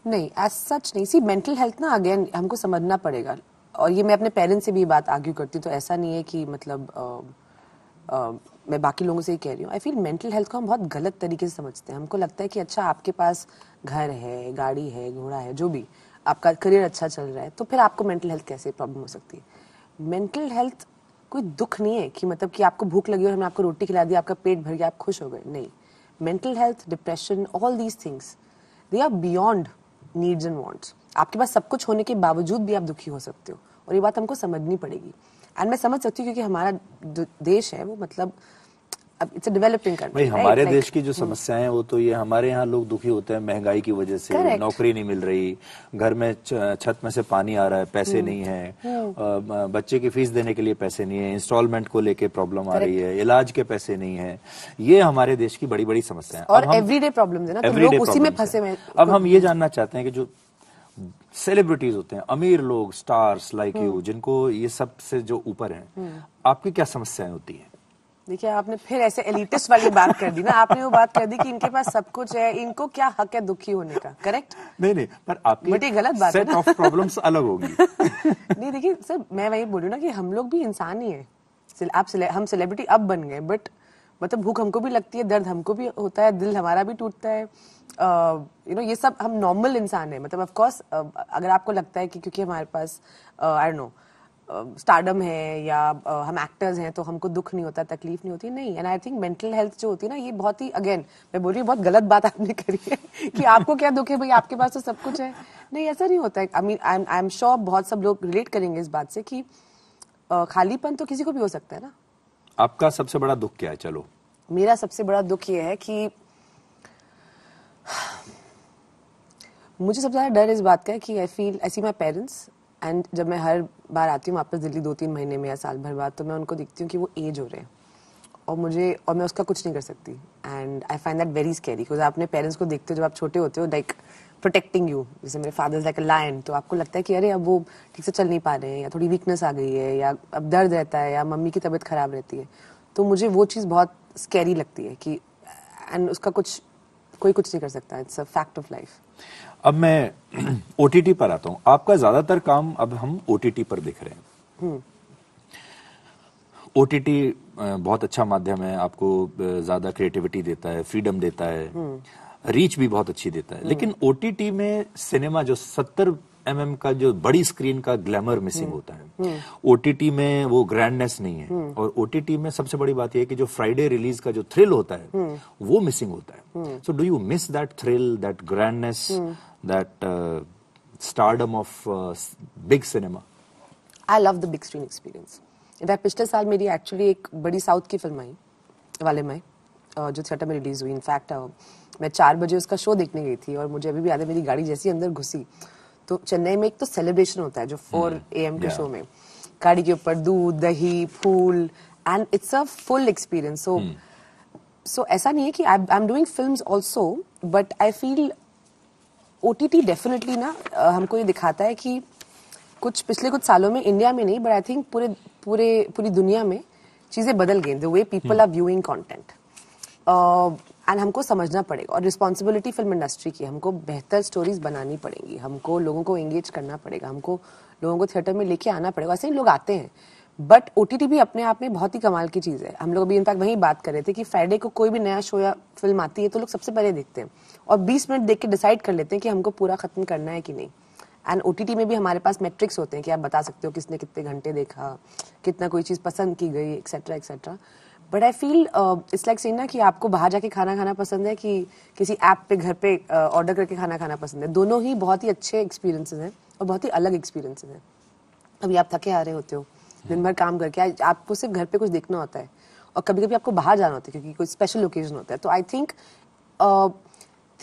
नहीं एज सच नहीं सी मेंटल हेल्थ ना अगेन हमको समझना पड़ेगा और ये मैं अपने पेरेंट्स से भी बात आर्ग्यू करती हूँ तो ऐसा नहीं है कि मतलब मैं बाकी लोगों से ही कह रही हूँ आई फील मेंटल हेल्थ को हम बहुत गलत तरीके से समझते हैं हमको लगता है कि अच्छा आपके पास घर है गाड़ी है घोड़ा है जो भी आपका करियर अच्छा चल रहा है तो फिर आपको मेंटल हेल्थ कैसे प्रॉब्लम हो सकती है मेंटल हेल्थ कोई दुख नहीं है कि मतलब कि आपको भूख लगी और हमने आपको रोटी खिला दी आपका पेट भर गया आप खुश हो गए नहीं mental health depression all these things they are beyond needs and wants आपके पास सब कुछ होने के बावजूद भी आप दुखी हो सकते हो और ये बात हमको समझनी पड़ेगी एंड मैं समझ सकती हूँ क्योंकि हमारा देश है वो मतलब इट्स डेवलपिंग कंट्री भाई हमारे right? देश like, की जो hmm. समस्याएं हैं वो तो ये हमारे यहाँ लोग दुखी होते हैं महंगाई की वजह से Correct. नौकरी नहीं मिल रही घर में छत में से पानी आ रहा है पैसे हुँ. Hmm. नहीं है हुँ. Hmm. बच्चे की फीस देने के लिए पैसे नहीं है इंस्टॉलमेंट को लेके प्रॉब्लम आ रही है इलाज के पैसे नहीं है ये हमारे देश की बड़ी बड़ी समस्या है और एवरीडे प्रॉब्लम है ना तो उसी में फंसे हुए अब हम ये जानना चाहते हैं कि जो सेलिब्रिटीज होते हैं अमीर लोग स्टार्स लाइक यू जिनको ये सबसे जो ऊपर है हम्म। आपकी क्या समस्याएं होती है देखिए आपने फिर ऐसे एलिटिस वाली बात कर दी ना आपने वो बात कर दी कि इनके पास सब कुछ है इनको क्या हक है दुखी होने का करेक्ट नहीं नहीं पर आपकी गलत बात है ऑफ प्रॉब्लम्स अलग होगी नहीं देखिए सर मैं वही बोल रही ना कि हम लोग भी इंसान ही है आप सिले, हम सेलिब्रिटी अब बन गए बट मतलब भूख हमको भी लगती है दर्द हमको भी होता है दिल हमारा भी टूटता है यू नो ये सब हम नॉर्मल इंसान हैं मतलब ऑफकोर्स अगर आपको लगता है कि क्योंकि हमारे पास आई नो स्टार्डम है या हम एक्टर्स हैं तो हमको दुख नहीं होता तकलीफ नहीं होती नहीं and I think mental health जो होती है ना ये बहुत ही अगेन मैं बोल रही हूँ बहुत गलत बात आपने करी है कि आपको क्या दुख है भाई आपके पास तो सब कुछ है नहीं ऐसा नहीं होता I mean I I am sure बहुत सब लोग रिलेट करेंगे इस बात से कि खालीपन तो किसी को भी हो सकता है ना आपका सबसे बड़ा दुख क्या है चलो मेरा सबसे बड़ा दुख ये है कि मुझे सबसे ज़्यादा डर इस बात का है कि I feel I see my parents and जब मैं हर बार आती हूँ वापस दिल्ली दो तीन महीने में या साल भर बाद तो मैं उनको देखती हूँ कि वो एज हो रहे हैं और मुझे और मैं उसका कुछ नहीं कर सकती and I find that very scary because अपने पेरेंट्स को देखते हो जब आप छोटे होते हो लाइक प्रोटेक्टिंग यू जैसे मेरे फादर लाइक अ लाइन तो आपको लगता है कि अरे अब वो ठीक से चल नहीं पा रहे हैं या थोड़ी वीकनेस आ गई है या अब दर्द रहता है या मम्मी की तबीयत खराब रहती है तो मुझे वो चीज़ बहुत स्कैरी लगती है कि एंड उसका कुछ कोई कुछ नहीं कर सकता it's a fact of life अब मैं ओ पर आता हूँ आपका ज्यादातर काम अब हम ओ पर देख रहे हैं ओ हम्म। बहुत अच्छा माध्यम है आपको ज्यादा क्रिएटिविटी देता है फ्रीडम देता है रीच हम्म। भी बहुत अच्छी देता है हम्म। लेकिन ओ में सिनेमा जो सत्तर एम mm का जो बड़ी स्क्रीन का ग्लैमर मिसिंग mm. होता है हम्म। ओटीटी में वो ग्रैंडनेस नहीं है mm. और ओटीटी में सबसे बड़ी बात यह कि जो फ्राइडे रिलीज का जो थ्रिल होता है mm. वो मिसिंग होता है so do you miss that thrill that grandness that stardom of big cinema I love the big screen experience in fact पिछले साल मेरी एक्चुअली एक बड़ी साउथ की फिल्म आई वाले में uh, जो थिएटर में रिलीज हुई इनफैक्ट uh, मैं चार बजे उसका शो देखने गई थी और मुझे अभी भी याद है मेरी गाड़ी जैसी अंदर घुसी तो चेन्नई में एक तो सेलिब्रेशन होता है जो फोर ए एम के शो में गाड़ी के ऊपर दूध दही फूल and it's a full experience so so ऐसा नहीं है कि I am doing film also but I feel O T T definitely ना हमको ये दिखाता है कि कुछ पिछले कुछ सालों में इंडिया में नहीं बट आई थिंक पूरे पूरे पूरी दुनिया में चीज़ें बदल गई the way people are viewing content and हमको समझना पड़ेगा और रिस्पॉन्सिबिलिटी फिल्म इंडस्ट्री की हमको बेहतर स्टोरीज बनानी पड़ेंगी हमको लोगों को एंगेज करना पड़ेगा हमको लोगों को थिएटर में लेके आना पड़ेगा ऐसे ही लोग आते हैं बट ओ भी अपने आप में बहुत ही कमाल की चीज़ है हम लोग अभी इनफैक्ट वहीं बात कर रहे थे कि फ्राइडे को कोई भी नया शो या फिल्म आती है तो लोग सबसे पहले देखते हैं और 20 मिनट देख के डिसाइड कर लेते हैं कि हमको पूरा ख़त्म करना है कि नहीं एंड ओ में भी हमारे पास मेट्रिक्स होते हैं कि आप बता सकते हो किसने कितने घंटे देखा कितना कोई चीज़ पसंद की गई etcetera etcetera but I feel it's like scene ना कि आपको बाहर जाके खाना खाना पसंद है कि किसी ऐप पे घर पे ऑर्डर uh, करके खाना खाना पसंद है दोनों ही बहुत ही अच्छे एक्सपीरियंसेस हैं और बहुत ही अलग एक्सपीरियंसेस हैं अभी आप थके आ रहे होते हो दिन भर काम करके आपको सिर्फ घर पे कुछ देखना होता है और कभी कभी आपको बाहर जाना होता है क्योंकि कोई स्पेशल ओकेजन होता है तो I think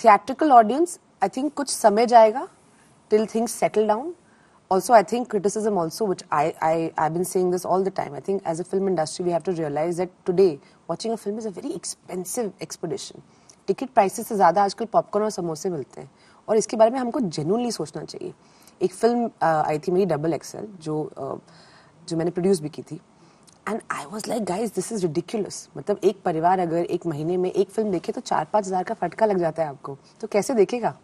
theatrical audience I think कुछ समय जाएगा till things settle down also i think criticism also which I, I i've been saying this all the time i think as a film industry we have to realize that today watching a film is a very expensive expedition ticket prices से ज़्यादा आजकल popcorn और समोसे मिलते हैं और इसके बारे में हमको जेनुअनली सोचना चाहिए एक फिल्म uh, आई थी मेरी डबल एक्सएल जो uh, जो मैंने प्रोड्यूस भी की थी and I was like guys this is ridiculous मतलब एक परिवार अगर एक महीने में एक फिल्म देखे तो चार पाँच हज़ार का फटका लग जाता है आपको तो कैसे देखेगा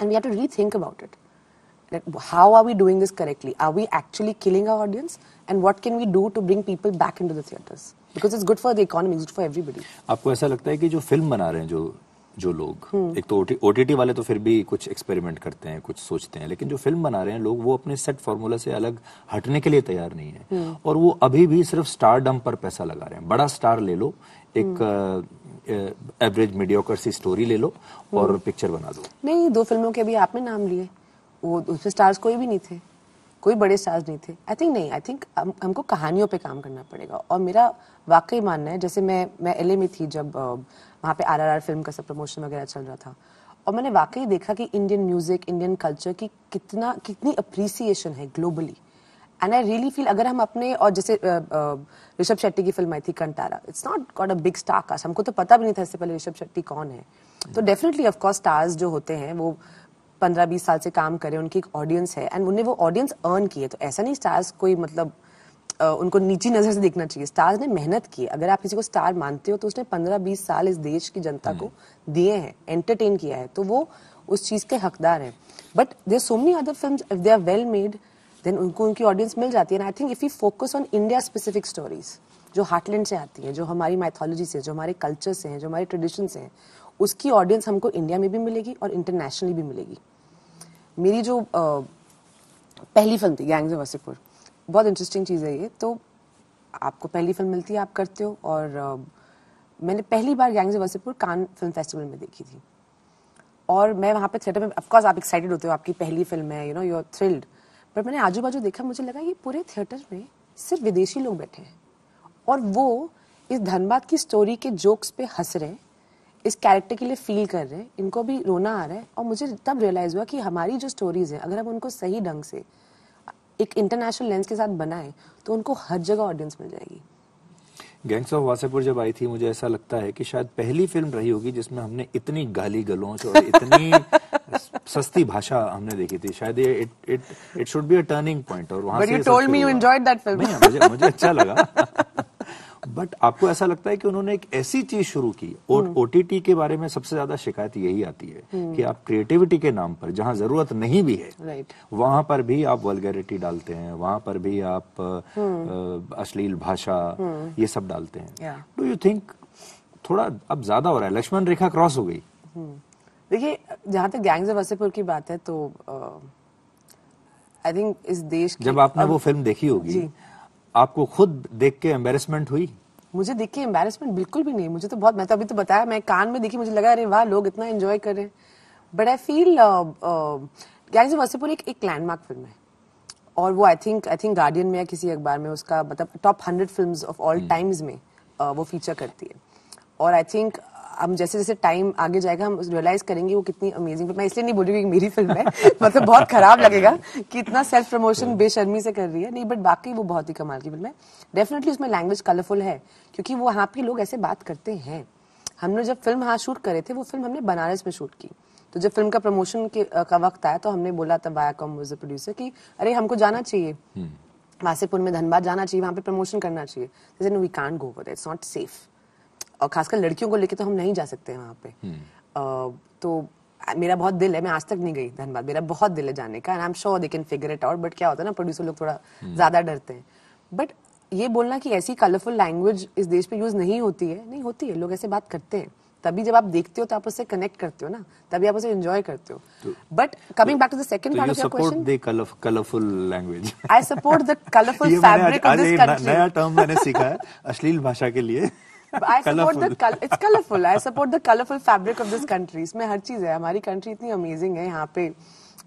and we have to rethink about it that how are we doing this correctly? Are we actually killing our audience? And what can we do to bring people back into the theaters? Because it's good for the economy, it's good for everybody. आपको ऐसा लगता है कि जो film बना रहे हैं जो जो लोग hmm. एक तो ओ टी वाले तो फिर भी कुछ एक्सपेरिमेंट करते हैं कुछ सोचते हैं लेकिन जो फिल्म बना रहे हैं लोग वो अपने सेट फॉर्मूला से अलग हटने के लिए तैयार नहीं है hmm. और वो अभी भी सिर्फ स्टार डम पर पैसा लगा रहे हैं बड़ा स्टार ले लो एक hmm. एवरेज मीडियोकर सी स्टोरी ले लो और पिक्चर हम्म। बना दो नहीं दो फिल्मों के अभी आपने नाम लिए वो उसमें स्टार्स कोई भी नहीं थे कोई बड़े स्टार्स नहीं थे आई थिंक नहीं आई थिंक हमको कहानियों पे काम करना पड़ेगा और मेरा वाकई मानना है जैसे मैं मैं एल में थी जब वहाँ पे आरआरआर फिल्म का सब प्रमोशन वगैरह चल रहा था और मैंने वाकई देखा कि इंडियन म्यूजिक इंडियन कल्चर की कितना कितनी अप्रिसिएशन है globally and I really feel अगर हम अपने और जैसे ऋषभ शेट्टी की फिल्म आई थी Kantara it's not got a big star cast हमको तो पता भी नहीं था इससे पहले ऋषभ शेट्टी कौन है तो डेफिनेटली ऑफकोर्स स्टार्स जो होते हैं वो पंद्रह बीस साल से काम करे उनकी एक ऑडियंस है एंड उन्हें वो ऑडियंस अर्न की है तो ऐसा नहीं स्टार्स कोई मतलब उनको नीची नजर से देखना चाहिए स्टार्स ने मेहनत की अगर आप किसी को स्टार मानते हो तो उसने पंद्रह बीस साल इस देश की जनता को हम्म। दिए हैं एंटरटेन किया है तो वो उस चीज के हकदार हैं but there so many other film if they are well made then उनको उनकी ऑडियंस मिल जाती है and I think if you focus on India specific stories जो हार्टलैंड से आती है जो हमारी माइथोलॉजी से जो हमारे कल्चर से हैं जो हमारे ट्रेडिशन से हैं उसकी ऑडियंस हमको इंडिया में भी मिलेगी और इंटरनेशनली भी मिलेगी मेरी जो पहली फिल्म थी गैंग्स ऑफ वसीपुर बहुत इंटरेस्टिंग चीज़ है ये तो आपको पहली फिल्म मिलती है आप करते हो और मैंने पहली बार Gangs of Wasseypur Cannes film festival में देखी थी और मैं वहाँ पे थिएटर में ऑफकोर्स आप एक्साइटेड होते हो आपकी पहली फिल्म है you know you are thrilled but मैंने आजू बाजू देखा मुझे लगा ये पूरे थिएटर में सिर्फ विदेशी लोग बैठे हैं और वो इस धनबाद की स्टोरी के जोक्स पे हंस रहे हैं इस कैरेक्टर के लिए फील कर रहे हैं इनको भी रोना आ रहा है और मुझे तब रियलाइज़ हुआ कि हमारी जो स्टोरीज़ हैं अगर हम उनको सही ढंग से एक इंटरनेशनल लेंस के साथ बनाए तो उनको हर जगह ऑडियंस मिल जाएगी गैंग्स ऑफ वासेपुर जब आई थी मुझे ऐसा लगता है कि शायद पहली फिल्म रही होगी जिसमें हमने इतनी गाली गलोच और इतनी सस्ती भाषा हमने देखी थी शायद ये it it it should be a turning point और वहां से but you you told me enjoyed that film मुझे मुझे अच्छा लगा बट आपको ऐसा लगता है कि उन्होंने एक ऐसी चीज शुरू की और ओ हम्म। के बारे में सबसे ज्यादा शिकायत यही आती है हम्म। कि आप क्रिएटिविटी के नाम पर जहाँ जरूरत नहीं भी है वहां पर भी आप वलगैरिटी डालते हैं वहां पर भी आप हम्म। अश्लील भाषा ये सब डालते हैं डू यू थिंक थोड़ा अब ज्यादा हो रहा है लक्ष्मण रेखा क्रॉस हो गई देखिए जहाँ तक गैंग्स ऑफ वसेपुर की बात है तो आई थिंक इस देश जब आपने वो फिल्म देखी होगी आपको खुद देख के एम्बेसमेंट हुई मुझे देख के एम्बेसमेंट बिल्कुल भी नहीं मुझे तो बहुत मैं तो अभी तो बताया मैं कान में देखी मुझे लगा अरे वाह लोग इतना एंजॉय कर रहे हैं but I feel Gangs of Wasseypur एक एक लैंडमार्क फिल्म है और वो I think I think Guardian में या किसी अखबार में उसका मतलब top hundred film of all times में uh, वो फीचर करती है और आई थिंक हम जैसे जैसे टाइम आगे जाएगा हम रियलाइज करेंगे वो कितनी अमेजिंग मैं इसलिए नहीं बोलूंगी मेरी फिल्म है मतलब बहुत खराब लगेगा कि इतना सेल्फ प्रमोशन hmm. बेशर्मी से कर रही है नहीं बट बाकी वो बहुत ही कमाल की फिल्म है डेफिनेटली उसमें लैंग्वेज कलरफुल है क्योंकि वो वहाँ पे लोग ऐसे बात करते हैं हमने जब फिल्म हाँ शूट करे थे वो फिल्म हमने बनारस में शूट की तो जब फिल्म का प्रमोशन के का वक्त आया तो हमने बोला था वायाकॉम वॉज प्रोड्यूसर की अरे हमको जाना चाहिए hmm. वासेपुर में धनबाद जाना चाहिए वहाँ पे प्रमोशन करना चाहिए we can't go for it's not safe और खासकर लड़कियों को लेके तो हम नहीं जा सकते वहाँ पे हम्म। तो मेरा बहुत दिल है मैं आज तक नहीं गई धनबाद मेरा बहुत दिल है जाने का and I am sure they can figure it out but क्या होता है ना प्रोड्यूसर लोग थोड़ा हम्म। ज्यादा डरते हैं बट ये बोलना कि ऐसी कलरफुल लैंग्वेज इस देश में यूज नहीं होती है नहीं होती है लोग ऐसे बात करते हैं तभी जब आप देखते हो तो आप उससे कनेक्ट करते हो ना तभी आप उसे एंजॉय करते हो but coming back to the second part of your question support the colourful language I support the colourful fabric of this country नया टर्म मैंने सीखा है अश्लील भाषा के लिए I support the color. It's colorful. I support the colorful fabric of this country. इसमें हर चीज है हमारी कंट्री इतनी अमेजिंग है यहाँ पे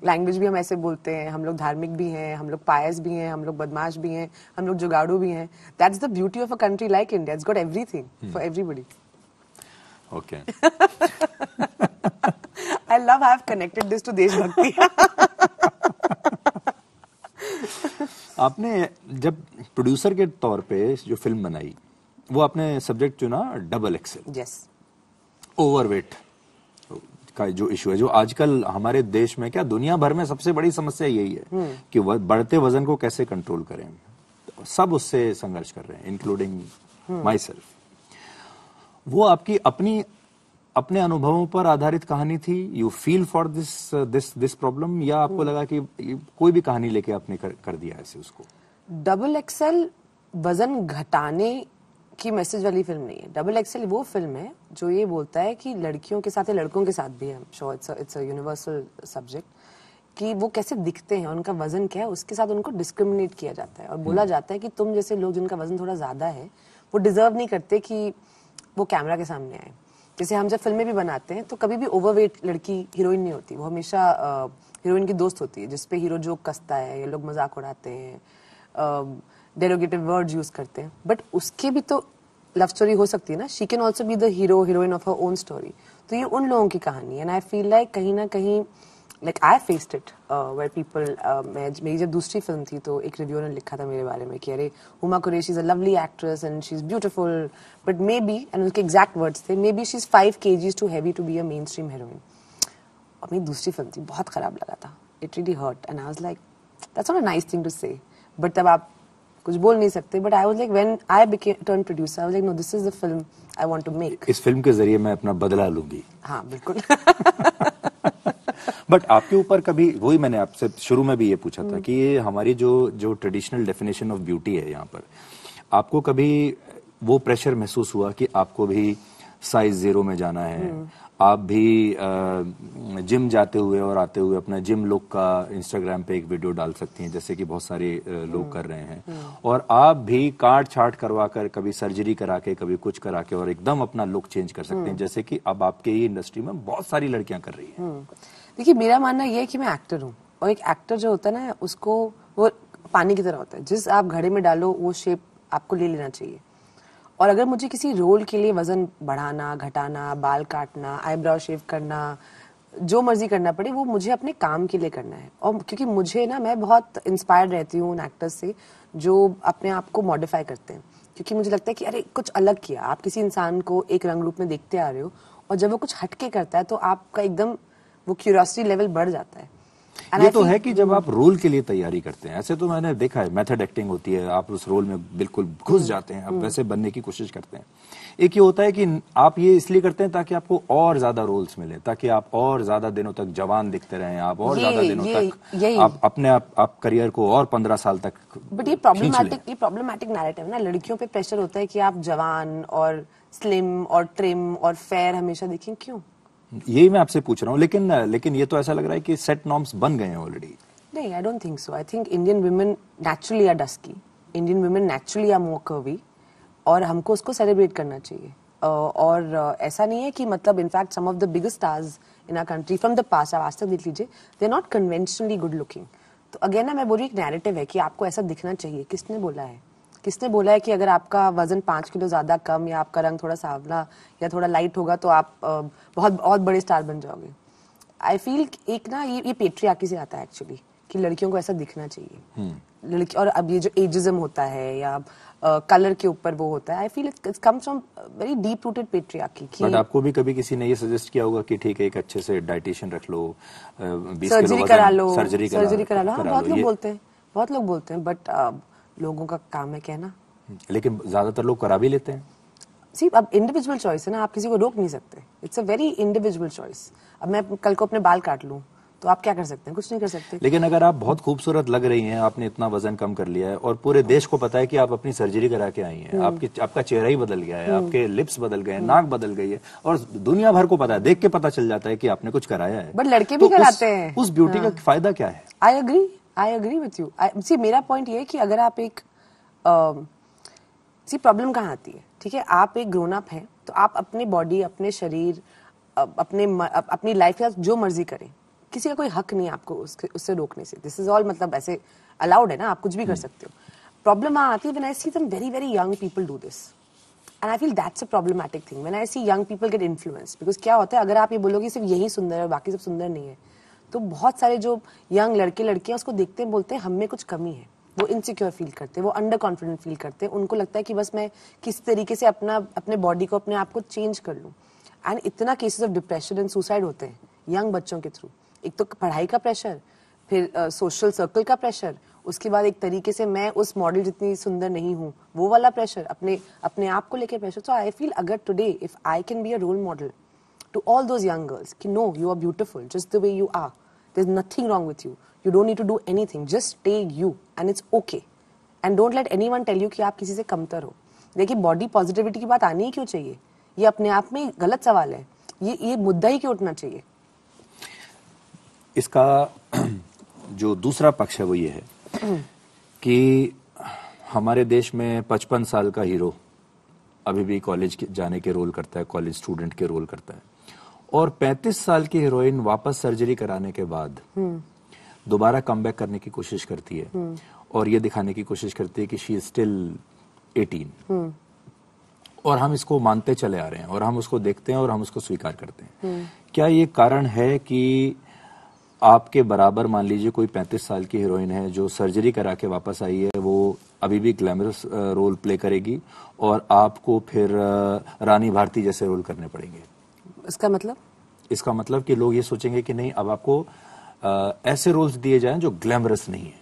लैंग्वेज भी हम ऐसे बोलते हैं हम लोग धार्मिक भी हैं हम लोग पायस भी हैं हम लोग बदमाश भी हैं हम लोग जुगाड़ू भी हैं that's the beauty of a country like India it's got everything for everybody okay I love have connected this to देशभक्ति आपने जब प्रोड्यूसर के तौर पे जो फिल्म बनाई वो आपने सब्जेक्ट चुना डबल एक्सेल यस ओवरवेट का जो इश्यू है जो आजकल हमारे देश में क्या दुनिया भर में सबसे बड़ी समस्या यही है हम्म। कि बढ़ते वजन को कैसे कंट्रोल करें सब उससे संघर्ष कर रहे हैं इंक्लूडिंग माई सेल्फ वो आपकी अपनी अपने अनुभवों पर आधारित कहानी थी you feel for this this this problem या आपको हम्म। लगा कि कोई भी कहानी लेके आपने कर, कर दिया ऐसे उसको डबल एक्सेल वजन घटाने की मैसेज वाली फिल्म नहीं है डबल एक्सेल वो फिल्म है जो ये बोलता है कि लड़कियों के साथ लड़कों के साथ भी है so it's it's universal subject कि वो कैसे दिखते हैं उनका वजन क्या है उसके साथ उनको डिस्क्रिमिनेट किया जाता है और बोला हम्म। जाता है कि तुम जैसे लोग जिनका वजन थोड़ा ज़्यादा है वो डिजर्व नहीं करते कि वो कैमरा के सामने आए जैसे हम जब फिल्में भी बनाते हैं तो कभी भी ओवरवेट लड़की हीरोइन नहीं होती वो हमेशा हीरोइन uh, की दोस्त होती है जिसपे हीरो जोक कसता है ये लोग मजाक उड़ाते हैं um, डेरोगेटिव वर्ड यूज करते हैं बट उसके भी तो लव स्टोरी हो सकती है ना she can also be the hero heroine of her own story तो ये उन लोगों की कहानी एंड आई फील लाइक कहीं ना कहीं like I faced it where people मेरी जब दूसरी फिल्म थी तो एक रिव्यू ने लिखा था मेरे बारे में कि अरे Huma Qureshi is a lovely actress and she is beautiful but maybe and उनके एग्जैक्ट वर्ड्स थे maybe she is five K Gs too heavy to be a mainstream heroine और मेरी दूसरी फिल्म थी बहुत ख़राब लगा था it really hurt and I was like that's not a nice thing to say but तब आप कुछ बोल नहीं सकते but I was like when I became turn producer I was like no this is the film I want to make इस film के जरिए मैं अपना बदला लूंगी हाँ बिल्कुल बट आपके ऊपर कभी वही मैंने आपसे शुरू में भी ये पूछा था हम्म। कि ये हमारी जो जो ट्रेडिशनल डेफिनेशन ऑफ ब्यूटी है यहाँ पर आपको कभी वो प्रेशर महसूस हुआ कि आपको भी साइज जीरो में जाना है हम्म। आप भी जिम जाते हुए और आते हुए अपना जिम लुक का इंस्टाग्राम पे एक वीडियो डाल सकती हैं जैसे कि बहुत सारे लोग हम्म, कर रहे हैं हम्म। और आप भी काट छाट करवा कर कभी सर्जरी करा के कभी कुछ करा के और एकदम अपना लुक चेंज कर सकते हैं हम्म। जैसे कि अब आपके ही इंडस्ट्री में बहुत सारी लड़कियां कर रही है देखिए मेरा मानना यह है कि मैं एक्टर हूँ और एक एक्टर जो होता है ना उसको वो पानी की तरह होता है जिस आप घड़े में डालो वो शेप आपको ले लेना चाहिए और अगर मुझे किसी रोल के लिए वजन बढ़ाना घटाना बाल काटना आईब्रो शेव करना जो मर्जी करना पड़े वो मुझे अपने काम के लिए करना है और क्योंकि मुझे ना मैं बहुत इंस्पायर रहती हूँ उन एक्टर्स से जो अपने आप को मॉडिफाई करते हैं क्योंकि मुझे लगता है कि अरे कुछ अलग किया आप किसी इंसान को एक रंग रूप में देखते आ रहे हो और जब वो कुछ हटके करता है तो आपका एकदम वो क्यूरोसिटी लेवल बढ़ जाता है And ये I तो think... है कि जब आप रोल के लिए तैयारी करते हैं ऐसे तो मैंने देखा है मेथड एक्टिंग होती है आप उस रोल में बिल्कुल घुस हम्म, जाते हैं आप हम्म। वैसे बनने की कोशिश करते हैं एक ये होता है कि आप ये इसलिए करते हैं ताकि आपको और ज्यादा रोल्स मिले ताकि आप और ज्यादा दिनों तक जवान दिखते रहे आप और ज्यादा दिनों ये, तक ये, आप अपने आप, आप करियर को और पंद्रह साल तक बट ये प्रॉब्लमैटिक ये प्रॉब्लमैटिक नैरेटिव ना लड़कियों पे प्रेशर होता है कि आप जवान और स्लिम और ट्रिम और फेयर हमेशा देखें क्यों यही मैं आपसे पूछ रहा हूँ लेकिन लेकिन ये तो ऐसा लग रहा है कि सेट नॉर्म्स बन गए हैं ऑलरेडी नहीं I don't think so I think Indian women naturally are dusky Indian women naturally are more curvy और हमको उसको सेलिब्रेट करना चाहिए uh, और uh, ऐसा नहीं है कि मतलब in fact some of the biggest stars in our country from the past आप आज तक देख लीजिए they are not conventionally good looking तो अगेन ना मैं बोल रही एक नैरेटिव है कि आपको ऐसा दिखना चाहिए किसने बोला है किसने बोला है कि अगर आपका वजन पांच किलो ज्यादा कम या आपका रंग थोड़ा सावला या थोड़ा लाइट होगा तो आप बहुत बहुत बड़े स्टार बन जाओगे आई फील एक ना ये ये पेट्रियाकी से आता है एक्चुअली कि लड़कियों को ऐसा दिखना चाहिए हम्म। लड़की और अब ये जो एजिज्म होता है या कलर के ऊपर वो होता है I feel it comes from very deep rooted patriarchy but आपको भी कभी किसी ने ये सजेस्ट किया होगा कि ठीक है एक अच्छे से डाइटेशन रख लो सर्जरी करा लो सर्जरी हाँ, करा लो बहुत लोग बोलते हैं बहुत लोग बोलते हैं बट लोगों का काम है कहना लेकिन ज्यादातर लोग करा भी लेते हैं सी अब इंडिविजुअल चॉइस है ना आप किसी को रोक नहीं सकते it's a very individual choice अब मैं कल को अपने बाल काट लूँ तो आप क्या कर सकते हैं कुछ नहीं कर सकते लेकिन अगर आप बहुत खूबसूरत लग रही हैं आपने इतना वजन कम कर लिया है और पूरे देश को पता है कि आप अपनी सर्जरी करा के आई हैं हम्म। आपकी आपका चेहरा ही बदल गया है हम्म। आपके लिप्स बदल गए हैं हम्म। नाक बदल गई है और दुनिया भर को पता है देख के पता चल जाता है कि आपने कुछ कराया है बट लड़के भी तो कराते हैं उस ब्यूटी का हाँ। फायदा क्या है I agree I agree with you see मेरा पॉइंट ये है कि अगर आप एक सी प्रॉब्लम कहाँ आती है ठीक है आप एक ग्रोन अप हैं तो आप अपने बॉडी अपने शरीर अपने अपनी लाइफ या जो मर्जी करें किसी का कोई हक नहीं आपको उसके उससे रोकने से दिस इज ऑल मतलब ऐसे अलाउड है ना आप कुछ भी कर हम्म। सकते हो प्रॉब्लम वहाँ आती है when I see some very very young people do this and I feel that's a problematic thing when I see young people get influence because क्या होता है अगर आप ये बोलोगे सिर्फ यही सुंदर है बाकी सब सुंदर नहीं है तो बहुत सारे जो यंग लड़के लड़कियां उसको देखते हैं बोलते हैं हमें कुछ कमी है वो इनसिक्योर फील करते हैं वो अंडर कॉन्फिडेंट फील करते हैं उनको लगता है कि बस मैं किस तरीके से अपना अपने बॉडी को अपने आप को चेंज कर लूँ एंड इतना cases of depression and suicide होते हैं यंग बच्चों के थ्रू एक तो पढ़ाई का प्रेशर फिर सोशल uh, सर्कल का प्रेशर उसके बाद एक तरीके से मैं उस मॉडल जितनी सुंदर नहीं हूँ वो वाला प्रेशर अपने अपने आप को लेकर प्रेशर तो आई फील अगर today if I can be a role model to all those young girls कि no you are beautiful just the way you are there's nothing wrong with you you don't need to do anything just stay you and it's okay and don't let anyone tell you ki aap kisi se kamtar ho देखिए body positivity की बात आनी ही क्यों चाहिए ये अपने आप में गलत सवाल है ये ये मुद्दा ही क्यों उठना चाहिए इसका जो दूसरा पक्ष है वो ये है कि हमारे देश में पचपन साल का हीरो अभी भी कॉलेज जाने के रोल करता है कॉलेज स्टूडेंट के रोल करता है और 35 साल की हीरोइन वापस सर्जरी कराने के बाद हम्म। दोबारा कम करने की कोशिश करती है हम्म। और ये दिखाने की कोशिश करती है कि शी इज स्टिल एटीन और हम इसको मानते चले आ रहे हैं और हम उसको देखते हैं और हम उसको स्वीकार करते हैं हम्म। क्या ये कारण है कि आपके बराबर मान लीजिए कोई पैंतीस साल की हीरोइन है जो सर्जरी करा के वापस आई है वो अभी भी ग्लैमरस रोल प्ले करेगी और आपको फिर रानी भारती जैसे रोल करने पड़ेंगे इसका मतलब इसका मतलब कि लोग ये सोचेंगे कि नहीं अब आपको आ, ऐसे रोल्स दिए जाएं जो ग्लैमरस नहीं है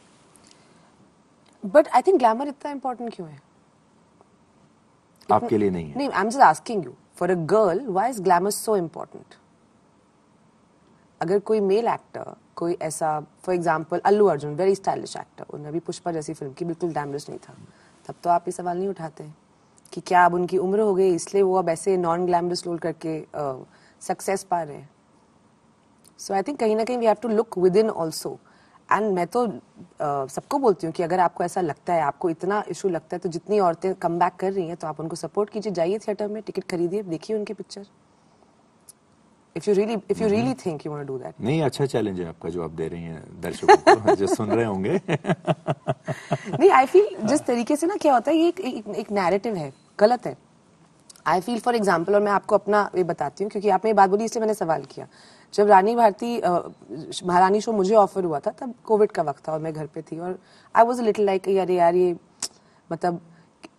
बट आई थिंक ग्लैमर इतना इम्पोर्टेंट क्यों है आपके लिए नहीं है नहीं I am just asking you for a girl why is glamour so important अगर कोई मेल एक्टर कोई ऐसा for example Allu Arjun very stylish actor उन्होंने भी पुष्पा जैसी फिल्म की बिल्कुल ग्लैमरस नहीं था तब तो आप ये सवाल नहीं उठाते कि क्या अब उनकी उम्र हो गई इसलिए वो अब ऐसे नॉन ग्लैमरस रोल करके uh, सक्सेस पा रहे हैं सो आई थिंक कहीं ना कहीं we have to look within also and मैं तो सबको बोलती हूँ कि अगर आपको ऐसा लगता है आपको इतना इशू लगता है तो जितनी औरतें कम बैक कर रही हैं तो आप उनको सपोर्ट कीजिए जाइए थिएटर में टिकट खरीदिए देखिए उनकी picture if you really if you really think you want to do that नहीं अच्छा चैलेंज है आपका जो आप दे रही हैं दर्शकों को जो सुन रहे होंगे नहीं आई फील जिस तरीके से ना क्या होता है ये एक, एक नैरेटिव है गलत है आई फील फॉर एग्जाम्पल और मैं आपको अपना ये बताती हूँ क्योंकि आपने ये बात बोली इसलिए मैंने सवाल किया जब रानी भारती महारानी शो मुझे ऑफर हुआ था तब कोविड का वक्त था और मैं घर पे थी और आई वॉज लिटिल लाइक यार यार ये मतलब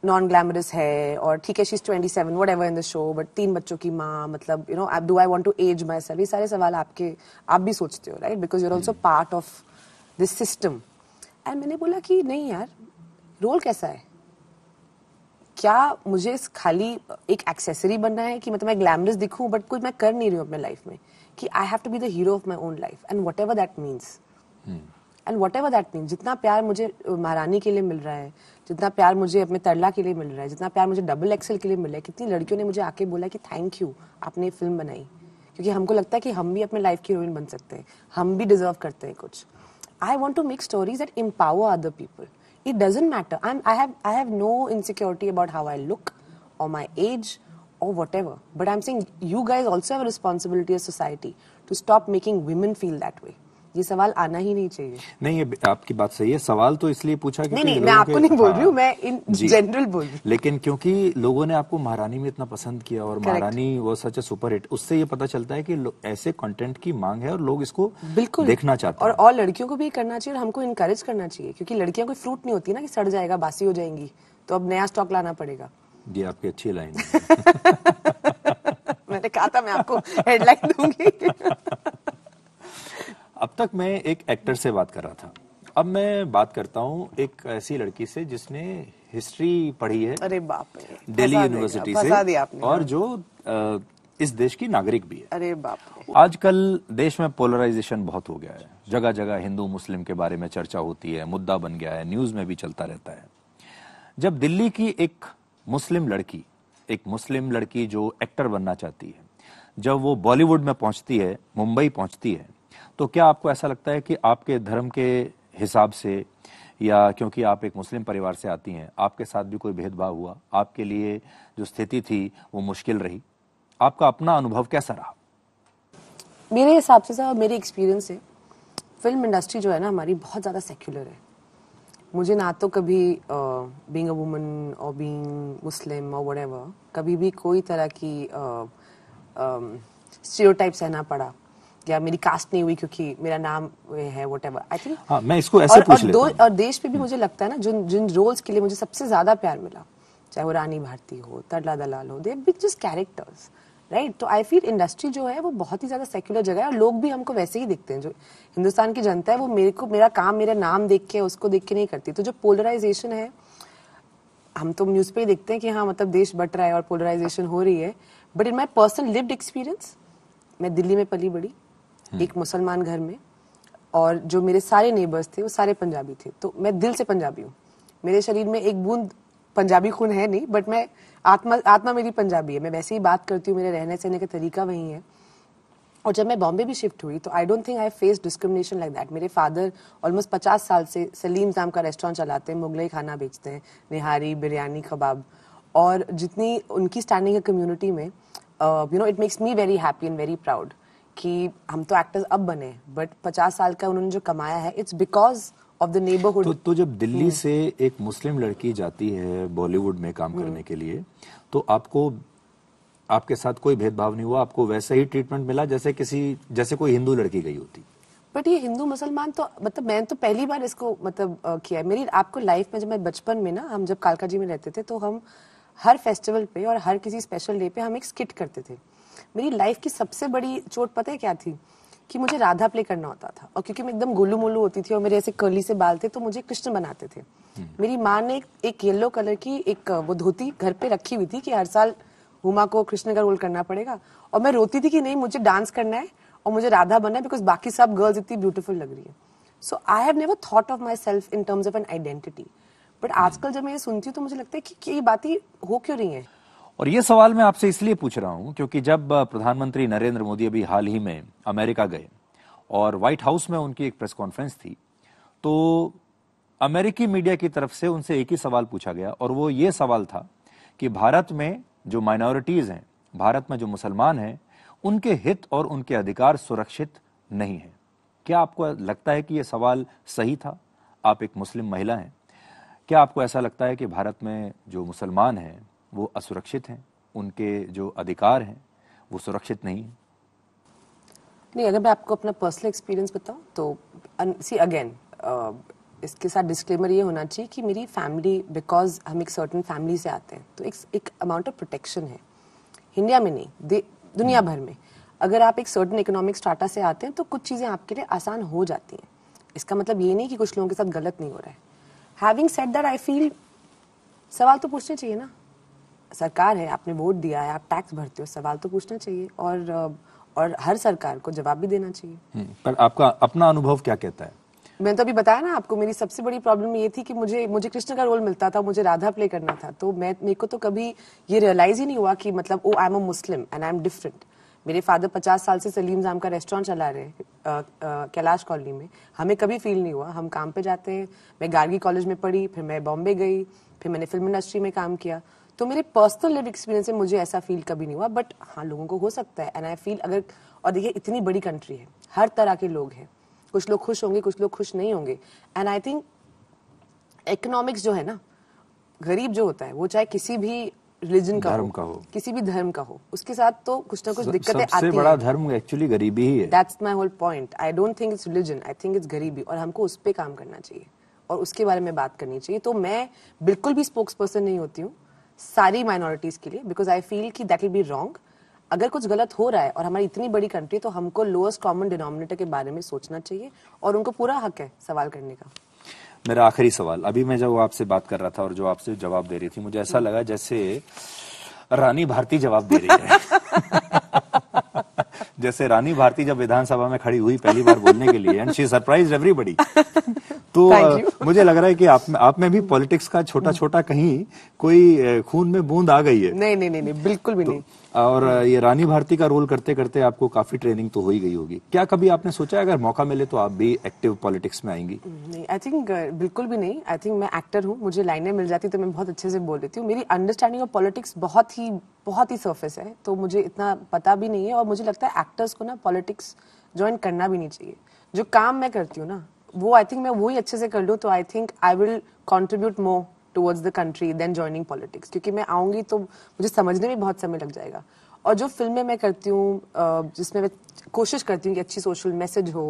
नॉन ग्लैमरस है और ठीक है she is twenty seven whatever in the show but तीन बच्चों की माँ मतलब you know I do I want to as myself ये सारे सवाल आपके आप भी सोचते हो right because you are also part of this system and मैंने बोला कि नहीं यार रोल कैसा है क्या मुझे इस खाली एक एक्सेसरी बनना है कि मतलब मैं ग्लैमरस दिखूं बट कुछ मैं कर नहीं रही हूं अपने लाइफ में कि I have to be the hero of my own life and whatever that means and whatever that means जितना प्यार मुझे महारानी के लिए मिल रहा है जितना प्यार मुझे अपने तरला के लिए मिल रहा है जितना प्यार मुझे डबल एक्सेल के लिए मिल रहा है कितनी लड़कियों ने मुझे आके बोला कि थैंक यू आपने फिल्म बनाई क्योंकि हमको लगता है कि हम भी अपने लाइफ की हीरोइन बन सकते हैं हम भी डिजर्व करते हैं कुछ I want to make stories that empower other people it doesn't matter. I'm, I have I have no insecurity about how I look or my age or whatever. But I'm saying you guys also have a responsibility as society to stop making women feel that way. ये सवाल आना ही नहीं चाहिए नहीं ये आपकी बात सही है सवाल तो इसलिए पूछा नहीं नहीं मैं आपको नहीं बोल हाँ। रही हूँ मैं इन जनरल बोल रही लेकिन क्योंकि लोगों ने आपको महारानी में इतना पसंद किया और महारानी वो सच सुपर हिट उससे ये पता चलता है की ऐसे कॉन्टेंट की मांग है और लोग इसको बिल्कुल देखना चाहते हैं और लड़कियों को भी करना चाहिए और हमको इनकरेज करना चाहिए क्योंकि लड़कियां कोई फ्रूट नहीं होती ना कि सड़ जाएगा बासी हो जाएंगी तो अब नया स्टॉक लाना पड़ेगा जी आपकी अच्छी लाइन मैंने कहा था मैं आपको हेडलाइन दूंगी अब तक मैं एक एक्टर से बात कर रहा था अब मैं बात करता हूँ एक ऐसी लड़की से जिसने हिस्ट्री पढ़ी है अरे बाप दिल्ली यूनिवर्सिटी से और जो इस देश की नागरिक भी है अरे बाप आजकल देश में पोलराइजेशन बहुत हो गया है जगह जगह हिंदू मुस्लिम के बारे में चर्चा होती है मुद्दा बन गया है न्यूज में भी चलता रहता है जब दिल्ली की एक मुस्लिम लड़की एक मुस्लिम लड़की जो एक्टर बनना चाहती है जब वो बॉलीवुड में पहुंचती है मुंबई पहुंचती है तो क्या आपको ऐसा लगता है कि आपके धर्म के हिसाब से या क्योंकि आप एक मुस्लिम परिवार से आती हैं आपके साथ भी कोई भेदभाव हुआ आपके लिए जो स्थिति थी वो मुश्किल रही आपका अपना अनुभव कैसा रहा मेरे हिसाब से सर मेरे एक्सपीरियंस से फिल्म इंडस्ट्री जो है ना हमारी बहुत ज़्यादा सेक्युलर है मुझे ना तो कभी बींग अ वुमन और बींग मुस्लिम और वट कभी भी कोई तरह की स्टीरियोटाइप सहना पड़ा या मेरी कास्ट नहीं हुई क्योंकि मेरा नाम है वट एवर आई थिंक मैं इसको ऐसे और, पूछ और, लेता और देश पे भी मुझे लगता है ना जिन जिन रोल्स के लिए मुझे सबसे ज्यादा प्यार मिला चाहे वो रानी भारती हो तरला दलाल हो they big just characters right तो आई फील इंडस्ट्री जो है वो बहुत ही ज्यादा सेक्युलर जगह है और लोग भी हमको वैसे ही देखते हैं जो हिंदुस्तान की जनता है वो मेरे को मेरा काम मेरा नाम देख के उसको देख के नहीं करती तो जो पोलराइजेशन है हम तो न्यूज पे ही देखते हैं कि हाँ मतलब देश बट रहा है और पोलराइजेशन हो रही है but in my personal lived experience मैं दिल्ली में पली बड़ी हम्म। एक मुसलमान घर में और जो मेरे सारे नेबर्स थे वो सारे पंजाबी थे तो मैं दिल से पंजाबी हूँ मेरे शरीर में एक बूंद पंजाबी खून है नहीं बट मैं आत्मा आत्मा मेरी पंजाबी है मैं वैसे ही बात करती हूँ मेरे रहने सहने का तरीका वही है और जब मैं बॉम्बे भी शिफ्ट हुई तो I don't think I face discrimination like that मेरे फादर ऑलमोस्ट पचास साल से सलीम नाम का रेस्टोरेंट चलाते हैं मुगलई खाना बेचते हैं निहारी बिरयानी कबाब और जितनी उनकी स्टैंडिंग है कम्युनिटी में you know it makes me very happy and very proud कि हम तो एक्टर्स अब बने बट पचास साल का उन्होंने जो कमाया है it's because of the neighbourhood तो, जब दिल्ली हम्म। से एक मुस्लिम लड़की जाती है बॉलीवुड में काम करने हम्म। के लिए तो आपको आपके साथ कोई भेदभाव नहीं हुआ आपको वैसा ही ट्रीटमेंट मिला जैसे किसी जैसे कोई हिंदू लड़की गई होती बट ये हिंदू मुसलमान तो मतलब मैंने तो पहली बार इसको मतलब किया है मेरी आपको लाइफ में जब मैं बचपन में ना हम जब कालका जी में रहते थे तो हम हर फेस्टिवल पे और हर किसी स्पेशल डे पे हम एक स्किट करते थे मेरी लाइफ की सबसे बड़ी चोट पता है क्या थी कि मुझे राधा प्ले करना होता था और क्योंकि मैं एकदम गोलू मोलू होती थी और मेरे ऐसे कर्ली से बाल थे तो मुझे कृष्ण बनाते थे हम्म। मेरी माँ ने एक येलो कलर की एक वो धोती घर पे रखी हुई थी कि हर साल हुमा को कृष्ण का रोल करना पड़ेगा और मैं रोती थी कि नहीं मुझे डांस करना है और मुझे राधा बनना है बिकॉज बाकी सब गर्ल्स इतनी ब्यूटीफुल लग रही है so I have never thought of myself in terms of an identity but आजकल जब मैं ये सुनती हूँ तो मुझे लगता है कि ये बातें हो क्यों रही है और ये सवाल मैं आपसे इसलिए पूछ रहा हूं क्योंकि जब प्रधानमंत्री नरेंद्र मोदी अभी हाल ही में अमेरिका गए और व्हाइट हाउस में उनकी एक प्रेस कॉन्फ्रेंस थी तो अमेरिकी मीडिया की तरफ से उनसे एक ही सवाल पूछा गया और वो ये सवाल था कि भारत में जो माइनॉरिटीज हैं भारत में जो मुसलमान हैं उनके हित और उनके अधिकार सुरक्षित नहीं हैं क्या आपको लगता है कि ये सवाल सही था आप एक मुस्लिम महिला हैं क्या आपको ऐसा लगता है कि भारत में जो मुसलमान हैं वो असुरक्षित हैं उनके जो अधिकार हैं वो सुरक्षित नहीं है नहीं अगर मैं आपको अपना पर्सनल एक्सपीरियंस बताऊं तो सी अगेन इसके साथ डिस्क्लेमर ये होना चाहिए कि मेरी फैमिली बिकॉज हम एक सर्टन फैमिली से आते हैं तो एक एक अमाउंट ऑफ प्रोटेक्शन है इंडिया में नहीं दुनिया भर में अगर आप एक सर्टन इकोनॉमिक स्टाटा से आते हैं तो कुछ चीज़ें आपके लिए आसान हो जाती हैं इसका मतलब ये नहीं कि कुछ लोगों के साथ गलत नहीं हो रहा है having set that I feel सवाल तो पूछने चाहिए ना सरकार है आपने वोट दिया है आप टैक्स भरते हो सवाल तो पूछना चाहिए और और हर सरकार को जवाब भी देना चाहिए हम्म, पर आपका अपना अनुभव क्या कहता है मैंने तो अभी बताया ना आपको मेरी सबसे बड़ी प्रॉब्लम ये थी कि मुझे मुझे कृष्ण का रोल मिलता था मुझे राधा प्ले करना था तो मैं मेरे को तो कभी ये रियलाइज ही नहीं हुआ कि मतलब oh I am a Muslim and I am different मेरे फादर पचास साल से सलीम जाम का रेस्टोरेंट चला रहे कैलाश कॉलोनी में हमें कभी फील नहीं हुआ हम काम पे जाते हैं मैं गार्गी कॉलेज में पढ़ी फिर मैं बॉम्बे गई फिर मैंने फिल्म इंडस्ट्री में काम किया तो मेरे पर्सनल लाइफ एक्सपीरियंस में मुझे ऐसा फील कभी नहीं हुआ बट हाँ लोगों को हो सकता है एंड आई फील अगर और देखिए इतनी बड़ी कंट्री है हर तरह के लोग हैं कुछ लोग खुश होंगे कुछ लोग खुश नहीं होंगे एंड आई थिंक इकोनॉमिक्स जो है ना गरीब जो होता है वो चाहे किसी भी रिलीजन का, हो, का हो किसी भी धर्म का हो उसके साथ तो कुछ ना कुछ दिक्कतें आती हैं बड़ा धर्म एक्चुअली गरीबी ही है that's my whole point I don't think it's religion I think it's गरीबी और हमको उस पर काम करना चाहिए और उसके बारे में बात करनी चाहिए तो मैं बिल्कुल भी स्पोक्स पर्सन नहीं होती हूँ सारी माइनॉरिटीज़ के लिए बिकॉज आई फील कि दैट विल बी रॉन्ग अगर कुछ गलत हो रहा है और हमारी इतनी बड़ी कंट्री तो हमको लोएस्ट कॉमन डिनोमिनेटर के बारे में सोचना चाहिए और उनको पूरा हक है सवाल करने का मेरा आखिरी सवाल अभी मैं जब आपसे बात कर रहा था और जो आपसे जवाब दे रही थी मुझे ऐसा लगा जैसे रानी भारती जवाब दे रही है जैसे रानी भारती जब विधानसभा में खड़ी हुई पहली बार बोलने के लिए एंड शी सरप्राइज एवरीबडी तो uh, मुझे लग रहा है कि आप आप में भी पॉलिटिक्स का छोटा छोटा कहीं कोई uh, खून में बूंद आ गई है नहीं नहीं नहीं, नहीं बिल्कुल भी तो, नहीं और ये रानी भारती का रोल करते करते आपको काफी ट्रेनिंग तो हो ही गई होगी क्या कभी आपने सोचा अगर मौका मिले तो आप भी एक्टिव पॉलिटिक्स में आएंगी नहीं आई थिंक बिल्कुल भी नहीं आई थिंक मैं एक्टर हूँ मुझे लाइनें मिल जाती तो मैं बहुत अच्छे से बोल देती हूँ मेरी अंडरस्टैंडिंग ऑफ पॉलिटिक्स बहुत ही बहुत ही सर्फेस है तो मुझे इतना पता भी नहीं है और मुझे लगता है एक्टर्स को ना पॉलिटिक्स ज्वाइन करना भी नहीं चाहिए जो काम मैं करती हूँ ना वो आई थिंक मैं वो ही अच्छे से कर लूँ तो I think I will contribute more towards the country then joining politics क्योंकि मैं आऊँगी तो मुझे समझने में बहुत समय लग जाएगा और जो फिल्में मैं करती हूँ जिसमें मैं कोशिश करती हूँ कि अच्छी सोशल मैसेज हो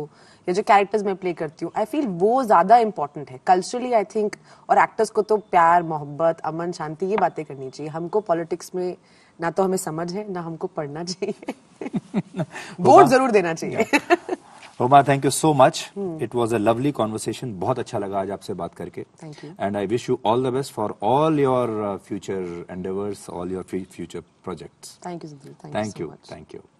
या जो कैरेक्टर्स मैं प्ले करती हूँ आई फील वो ज़्यादा इंपॉर्टेंट है कल्चरली आई थिंक और एक्टर्स को तो प्यार मोहब्बत अमन शांति ये बातें करनी चाहिए हमको पॉलिटिक्स में ना तो हमें समझ है ना हमको पढ़ना चाहिए वोट जरूर देना चाहिए Roma thank you so much it was a lovely conversation बहुत अच्छा लगा आज आपसे बात करके and I wish you all the best for all your future endeavours all your future project thank you thank you thank you